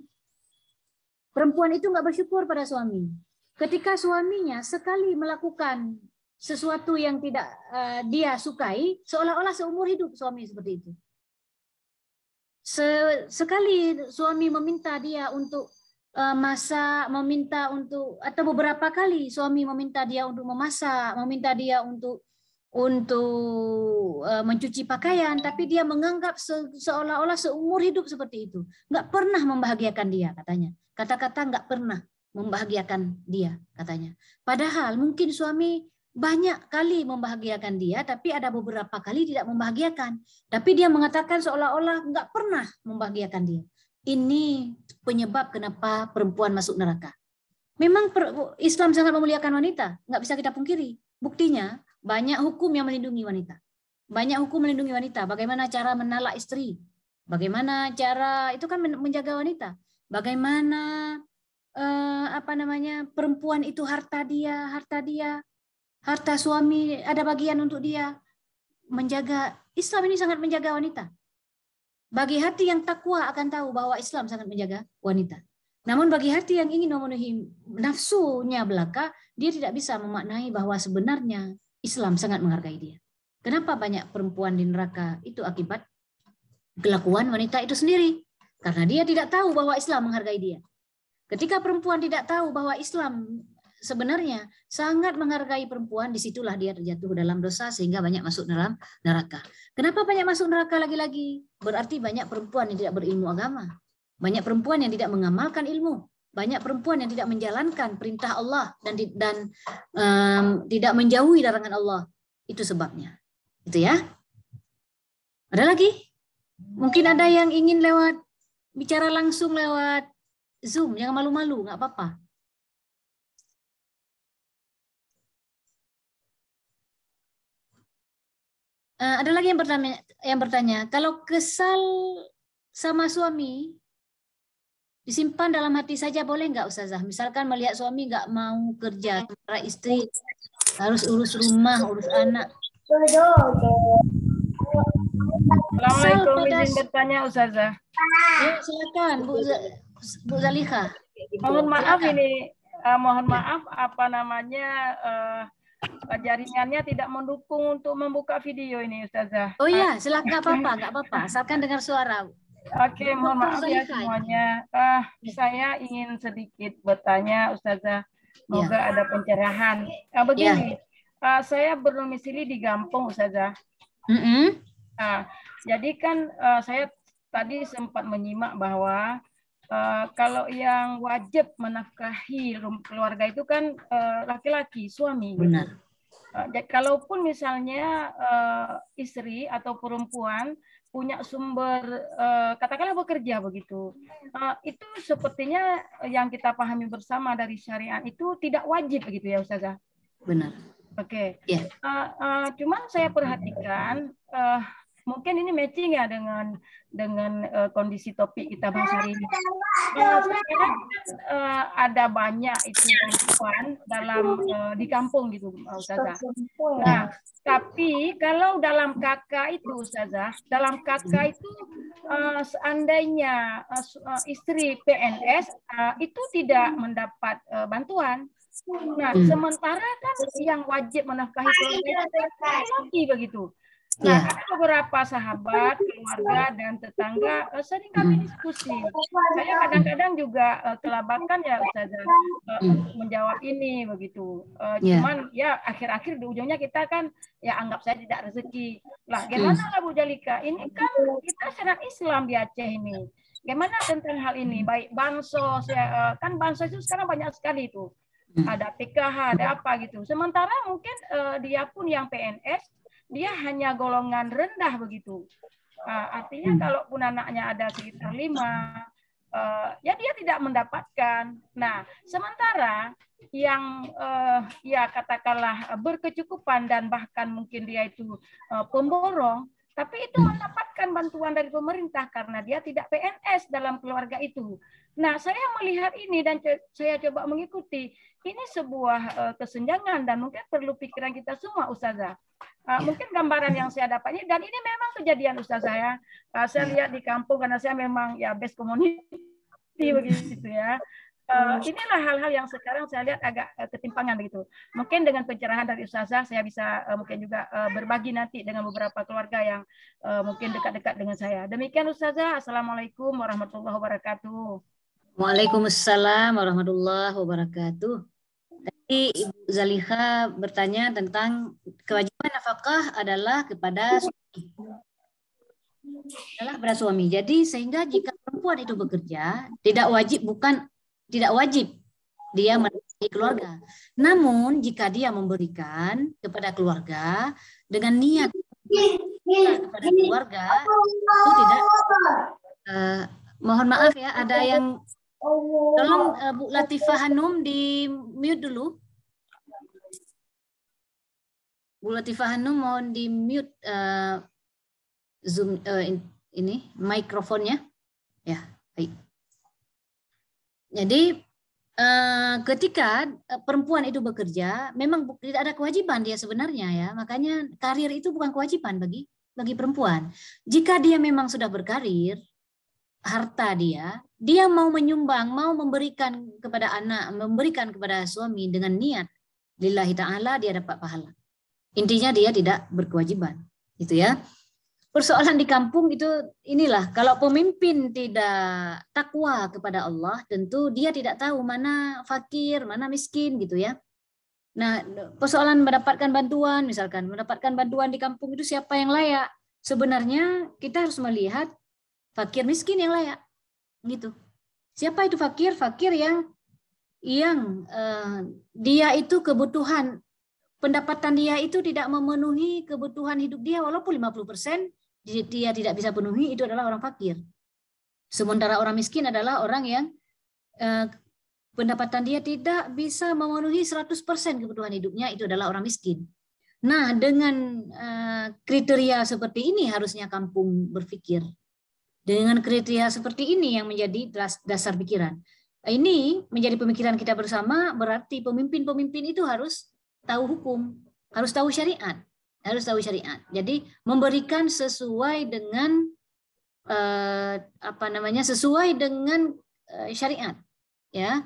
Perempuan itu nggak bersyukur pada suami. Ketika suaminya sekali melakukan sesuatu yang tidak eh, dia sukai, seolah-olah seumur hidup suami seperti itu. sekali suami meminta dia untuk Eh, masa meminta untuk atau beberapa kali suami meminta dia untuk memasak, meminta dia untuk untuk eh, mencuci pakaian, tapi dia menganggap se seolah-olah seumur hidup seperti itu. Nggak pernah membahagiakan dia katanya. Kata-kata nggak pernah membahagiakan dia katanya. Padahal mungkin suami banyak kali membahagiakan dia, tapi ada beberapa kali tidak membahagiakan. Tapi dia mengatakan seolah-olah nggak pernah membahagiakan dia ini penyebab kenapa perempuan masuk neraka. Memang Islam sangat memuliakan wanita, nggak bisa kita pungkiri. Buktinya banyak hukum yang melindungi wanita. Banyak hukum melindungi wanita. Bagaimana cara menalak istri? Bagaimana cara itu kan menjaga wanita? Bagaimana eh, apa namanya perempuan itu harta dia, harta dia, harta suami ada bagian untuk dia menjaga Islam ini sangat menjaga wanita. Bagi hati yang takwa akan tahu bahwa Islam sangat menjaga wanita. Namun bagi hati yang ingin memenuhi nafsunya belaka, dia tidak bisa memaknai bahwa sebenarnya Islam sangat menghargai dia. Kenapa banyak perempuan di neraka itu akibat kelakuan wanita itu sendiri? Karena dia tidak tahu bahwa Islam menghargai dia. Ketika perempuan tidak tahu bahwa Islam sebenarnya sangat menghargai perempuan, disitulah dia terjatuh dalam dosa sehingga banyak masuk dalam neraka. Kenapa banyak masuk neraka lagi-lagi? Berarti banyak perempuan yang tidak berilmu agama. Banyak perempuan yang tidak mengamalkan ilmu. Banyak perempuan yang tidak menjalankan perintah Allah dan dan um, tidak menjauhi larangan Allah. Itu sebabnya. Itu ya. Ada lagi? Mungkin ada yang ingin lewat bicara langsung lewat Zoom, jangan malu-malu, nggak apa-apa. Uh, ada lagi yang bertanya, yang bertanya, kalau kesal sama suami disimpan dalam hati saja boleh nggak Ustazah? Misalkan melihat suami nggak mau kerja, para istri harus urus rumah, urus anak. Assalamualaikum, pada... izin bertanya Ustazah. Ya, silakan Bu, Bu Zaliha. Mohon maaf ini, uh, mohon maaf apa namanya uh, jaringannya tidak mendukung untuk membuka video ini Ustazah. Oh iya, silakan nggak apa-apa, nggak apa-apa. Asalkan dengar suara. Oke, okay, mohon maaf ya semuanya. Ah, saya ingin sedikit bertanya Ustazah. Semoga yeah. ada pencerahan. Uh, begini, Yeah. Iya. Uh, saya berdomisili di Gampung Ustazah. Mm -hmm. uh, jadi kan uh, saya tadi sempat menyimak bahwa Eh, kalau yang wajib menafkahi keluarga itu kan eh, laki-laki, uh, suami. Gitu. Benar. Uh, kalaupun misalnya uh, istri atau perempuan punya sumber uh, katakanlah bekerja begitu, uh, itu sepertinya yang kita pahami bersama dari syariat itu tidak wajib begitu ya Ustazah. Benar. Oke. Okay. Iya. Yeah. Uh, uh, cuman saya perhatikan uh, mungkin ini matching ya dengan dengan uh, kondisi topik kita bahas hari ini. Uh, ada banyak itu perempuan dalam uh, di kampung gitu, Ustazah. Nah, tapi kalau dalam kakak itu, Ustazah, dalam kakak itu uh, seandainya uh, istri PNS uh, itu tidak mendapat uh, bantuan. Nah, hmm. sementara kan yang wajib menafkahi keluarga itu laki begitu. Nah, yeah. beberapa sahabat, keluarga, dan tetangga uh, sering kami hmm. diskusi. Saya kadang-kadang juga uh, eh, kelabakan ya Ustazah ya, eh, hmm. uh, menjawab ini begitu. Uh, yeah. Cuman ya akhir-akhir di ujungnya kita kan ya anggap saya tidak rezeki. Lah, iya. gimana lah Bu Jalika? Ini kan kita serang Islam di Aceh ini. Gimana tentang hal ini? Baik bansos ya, uh, kan bansos itu sekarang banyak sekali itu. Hmm. Ada PKH, ada apa gitu. Sementara mungkin uh, dia pun yang PNS dia hanya golongan rendah begitu. Nah, artinya hmm. kalau pun anaknya ada sekitar lima, eh, ya dia tidak mendapatkan. Nah, sementara yang eh, ya katakanlah berkecukupan dan bahkan mungkin dia itu eh, pemborong, tapi itu mendapatkan bantuan dari pemerintah karena dia tidak PNS dalam keluarga itu. Nah, saya melihat ini dan saya coba mengikuti. Ini sebuah eh, kesenjangan dan mungkin perlu pikiran kita semua, Ustazah. Eh, iya. mungkin gambaran yang saya dapatnya dan ini memang kejadian Ustazah ya. Eh, saya iya. lihat di kampung karena saya memang ya best community iya. begitu ya. Uh, inilah hal-hal yang sekarang saya lihat agak uh, ketimpangan begitu. Mungkin dengan pencerahan dari Ustazah saya bisa uh, mungkin juga uh, berbagi nanti dengan beberapa keluarga yang uh, mungkin dekat-dekat dengan saya. Demikian Ustazah. Assalamualaikum warahmatullahi wabarakatuh. Waalaikumsalam warahmatullahi wabarakatuh. Tadi Ibu Zaliha bertanya tentang kewajiban nafkah adalah kepada suami. Adalah kepada suami. Jadi sehingga jika perempuan itu bekerja, tidak wajib bukan tidak wajib dia hmm. menafkahi keluarga. Namun jika dia memberikan kepada keluarga dengan niat kepada keluarga itu tidak uh, mohon maaf ya ada yang tolong uh, Bu Latifah Hanum di mute dulu. Bu Latifah Hanum mohon di mute uh, zoom uh, ini mikrofonnya. Ya, baik. Jadi eh, ketika eh, perempuan itu bekerja, memang tidak ada kewajiban dia sebenarnya ya. Makanya karir itu bukan kewajiban bagi bagi perempuan. Jika dia memang sudah berkarir, harta dia, dia mau menyumbang, mau memberikan kepada anak, memberikan kepada suami dengan niat lillahi taala dia dapat pahala. Intinya dia tidak berkewajiban, gitu ya persoalan di kampung itu inilah kalau pemimpin tidak takwa kepada Allah tentu dia tidak tahu mana fakir mana miskin gitu ya nah persoalan mendapatkan bantuan misalkan mendapatkan bantuan di kampung itu siapa yang layak sebenarnya kita harus melihat fakir miskin yang layak gitu siapa itu fakir fakir yang yang eh, dia itu kebutuhan pendapatan dia itu tidak memenuhi kebutuhan hidup dia walaupun 50 persen dia tidak bisa penuhi itu adalah orang fakir. Sementara orang miskin adalah orang yang eh, pendapatan dia tidak bisa memenuhi 100% kebutuhan hidupnya itu adalah orang miskin. Nah, dengan eh, kriteria seperti ini harusnya kampung berpikir. Dengan kriteria seperti ini yang menjadi dasar pikiran. Ini menjadi pemikiran kita bersama berarti pemimpin-pemimpin itu harus tahu hukum, harus tahu syariat harus tahu syariat. Jadi memberikan sesuai dengan eh, apa namanya sesuai dengan eh, syariat. Ya,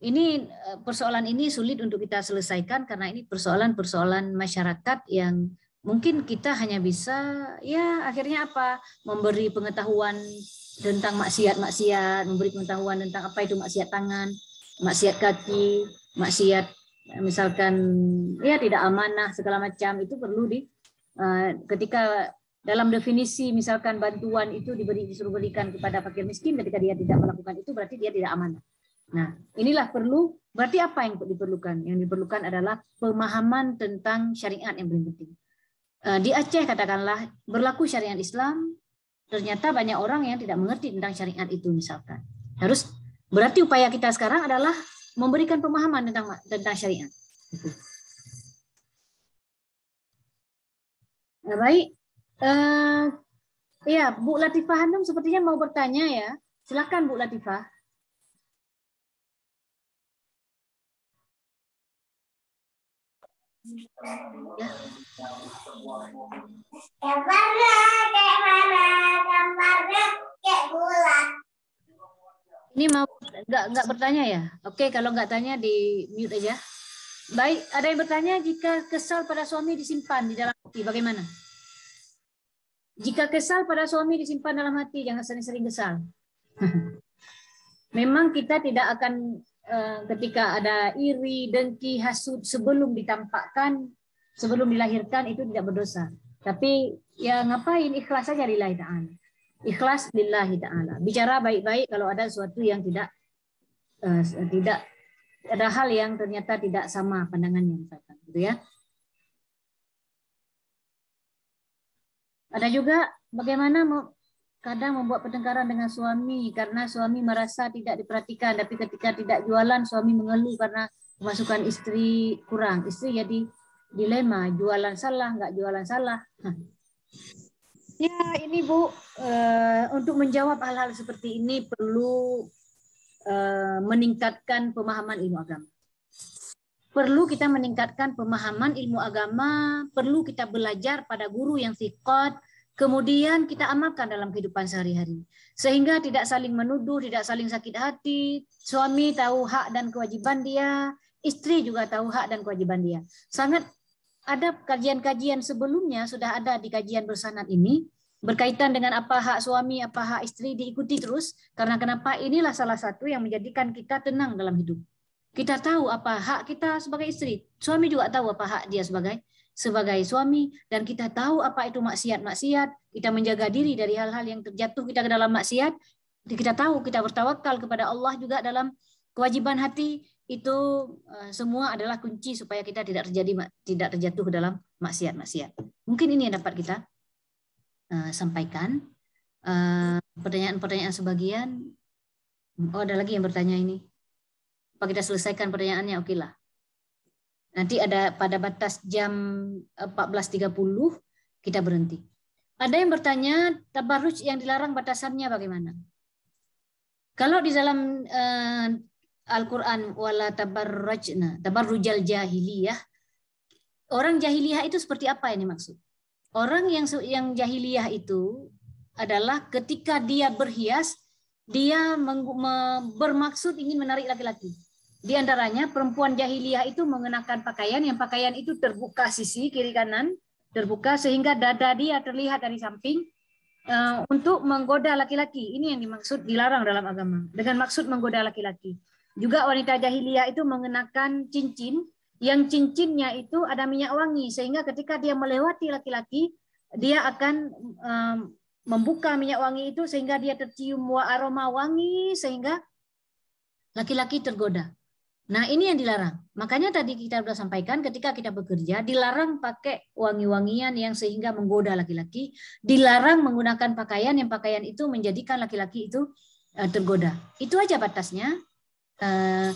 ini eh, persoalan ini sulit untuk kita selesaikan karena ini persoalan-persoalan masyarakat yang mungkin kita hanya bisa ya akhirnya apa memberi pengetahuan tentang maksiat-maksiat, memberi pengetahuan tentang apa itu maksiat tangan, maksiat kaki, maksiat Ya, misalkan ya tidak amanah segala macam itu perlu di eh, ketika dalam definisi misalkan bantuan itu diberi disuruh berikan kepada fakir miskin ketika dia tidak melakukan itu berarti dia tidak amanah. Nah, inilah perlu berarti apa yang diperlukan? Yang diperlukan adalah pemahaman tentang syariat yang paling penting. Eh, di Aceh katakanlah berlaku syariat Islam, ternyata banyak orang yang tidak mengerti tentang syariat itu misalkan. Harus berarti upaya kita sekarang adalah memberikan pemahaman tentang tentang syariat. Nah, baik. Uh, ya, Bu Latifah Hanum sepertinya mau bertanya ya. Silakan Bu Latifah. Ya. Gambarnya kayak ini mau nggak nggak bertanya ya? Oke, kalau nggak tanya di mute aja. Baik, ada yang bertanya jika kesal pada suami disimpan di dalam hati bagaimana? Jika kesal pada suami disimpan dalam hati, jangan sering-sering kesal. Memang kita tidak akan eh, ketika ada iri, dengki, hasut sebelum ditampakkan, sebelum dilahirkan itu tidak berdosa. Tapi ya ngapain ikhlas saja lillahi ta'ala. Ikhlas lillahi ta'ala. Bicara baik-baik kalau ada sesuatu yang tidak uh, tidak ada hal yang ternyata tidak sama pandangannya misalkan gitu ya. Ada juga bagaimana kadang membuat pertengkaran dengan suami karena suami merasa tidak diperhatikan tapi ketika tidak jualan suami mengeluh karena pemasukan istri kurang. Istri jadi dilema jualan salah nggak jualan salah. Ya, ini Bu, uh, untuk menjawab hal-hal seperti ini perlu uh, meningkatkan pemahaman ilmu agama. Perlu kita meningkatkan pemahaman ilmu agama, perlu kita belajar pada guru yang sikot, kemudian kita amalkan dalam kehidupan sehari-hari. Sehingga tidak saling menuduh, tidak saling sakit hati, suami tahu hak dan kewajiban dia, istri juga tahu hak dan kewajiban dia. Sangat ada kajian-kajian sebelumnya sudah ada di kajian bersanat ini berkaitan dengan apa hak suami, apa hak istri diikuti terus karena kenapa inilah salah satu yang menjadikan kita tenang dalam hidup. Kita tahu apa hak kita sebagai istri, suami juga tahu apa hak dia sebagai sebagai suami dan kita tahu apa itu maksiat-maksiat, kita menjaga diri dari hal-hal yang terjatuh kita ke dalam maksiat, kita tahu kita bertawakal kepada Allah juga dalam kewajiban hati itu eh, semua adalah kunci supaya kita tidak terjadi tidak terjatuh dalam maksiat-maksiat. Mungkin ini yang dapat kita eh, sampaikan. Eh, pertanyaan-pertanyaan sebagian. Oh, ada lagi yang bertanya ini. Apa kita selesaikan pertanyaannya? Oke lah. Nanti ada pada batas jam 14.30 kita berhenti. Ada yang bertanya tabarruj yang dilarang batasannya bagaimana? Kalau di dalam Al-Quran wala tabar rujal jahiliyah. Orang jahiliyah itu seperti apa ini maksud? Orang yang yang jahiliyah itu adalah ketika dia berhias, dia bermaksud ingin menarik laki-laki. Di antaranya perempuan jahiliyah itu mengenakan pakaian yang pakaian itu terbuka sisi kiri kanan, terbuka sehingga dada dia terlihat dari samping eh, untuk menggoda laki-laki. Ini yang dimaksud dilarang dalam agama dengan maksud menggoda laki-laki. Juga wanita jahiliyah itu mengenakan cincin yang cincinnya itu ada minyak wangi sehingga ketika dia melewati laki-laki dia akan um, membuka minyak wangi itu sehingga dia tercium aroma wangi sehingga laki-laki tergoda. Nah, ini yang dilarang. Makanya tadi kita sudah sampaikan ketika kita bekerja dilarang pakai wangi-wangian yang sehingga menggoda laki-laki, dilarang menggunakan pakaian yang pakaian itu menjadikan laki-laki itu eh, tergoda. Itu aja batasnya. Eh,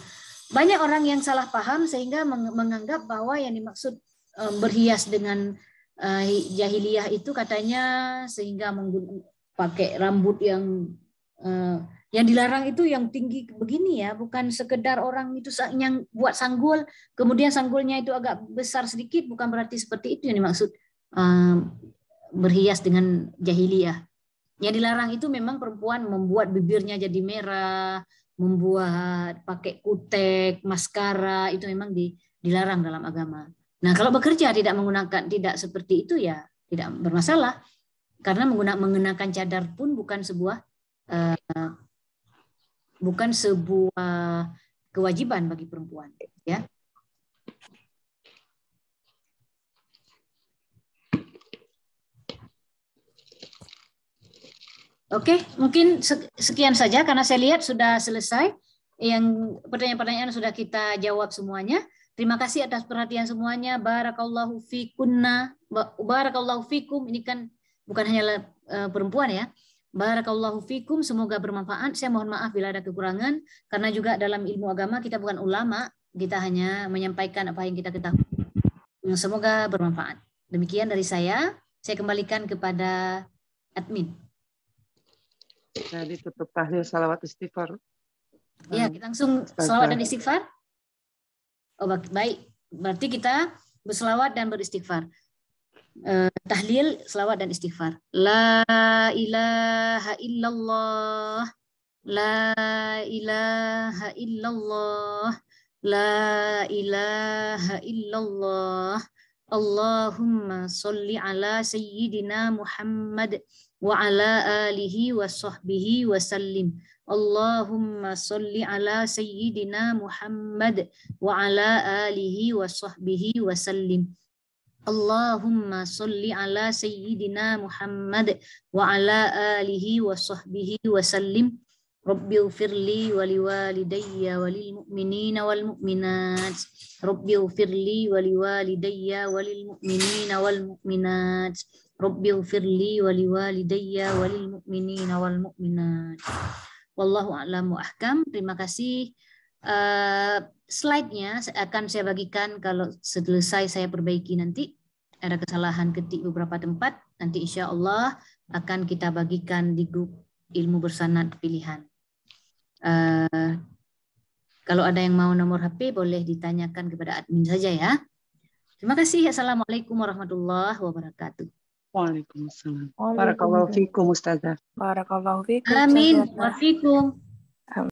banyak orang yang salah paham sehingga menganggap bahwa yang dimaksud eh, berhias dengan eh, jahiliyah itu katanya sehingga pakai rambut yang yang dilarang itu yang tinggi begini ya, bukan sekedar orang itu yang buat sanggul, kemudian sanggulnya itu agak besar sedikit, bukan berarti seperti itu yang dimaksud berhias dengan jahiliyah. Yang dilarang itu memang perempuan membuat bibirnya jadi merah, membuat pakai kutek, maskara itu memang di, dilarang dalam agama. Nah, kalau bekerja tidak menggunakan tidak seperti itu ya tidak bermasalah karena menggunakan mengenakan cadar pun bukan sebuah uh, bukan sebuah kewajiban bagi perempuan ya. Oke, mungkin sekian saja karena saya lihat sudah selesai. Yang pertanyaan-pertanyaan sudah kita jawab semuanya. Terima kasih atas perhatian semuanya. Barakallahu fikunna. Barakallahu fikum. Ini kan bukan hanya eh, perempuan ya. Barakallahu fikum. Semoga bermanfaat. Saya mohon maaf bila ada kekurangan. Karena juga dalam ilmu agama kita bukan ulama. Kita hanya menyampaikan apa yang kita ketahui. Semoga bermanfaat. Demikian dari saya. Saya kembalikan kepada admin. Nah, ditutup tahlil salawat istighfar. Ya, kita nah, langsung salawat dan istighfar. Oh, baik. Berarti kita berselawat dan beristighfar. Eh, tahlil, selawat dan istighfar. La ilaha illallah. La ilaha illallah. La ilaha illallah. Allahumma salli ala sayyidina Muhammad. وعلى آله وصحبه وسلم اللهم صل على سيدنا محمد وعلى آله وصحبه وسلم اللهم صل على سيدنا محمد وعلى آله وصحبه وسلم رب اغفر لي ولوالدي وللمؤمنين والمؤمنات رب اغفر لي ولوالدي وللمؤمنين والمؤمنات Rabbi ufirli waliwalidayya walil mu'minina wal mu'minat. Wallahu a'lamu ahkam. Terima kasih. Uh, slide-nya akan saya bagikan kalau selesai saya perbaiki nanti. Ada kesalahan ketik beberapa tempat. Nanti insya Allah akan kita bagikan di grup ilmu bersanad pilihan. Uh, kalau ada yang mau nomor HP boleh ditanyakan kepada admin saja ya. Terima kasih. Assalamualaikum warahmatullahi wabarakatuh. Waalaikumsalam. Waalaikumsalam. Barakallahu fikum Ustazah. Barakallahu fikum. Amin. Wa fikum.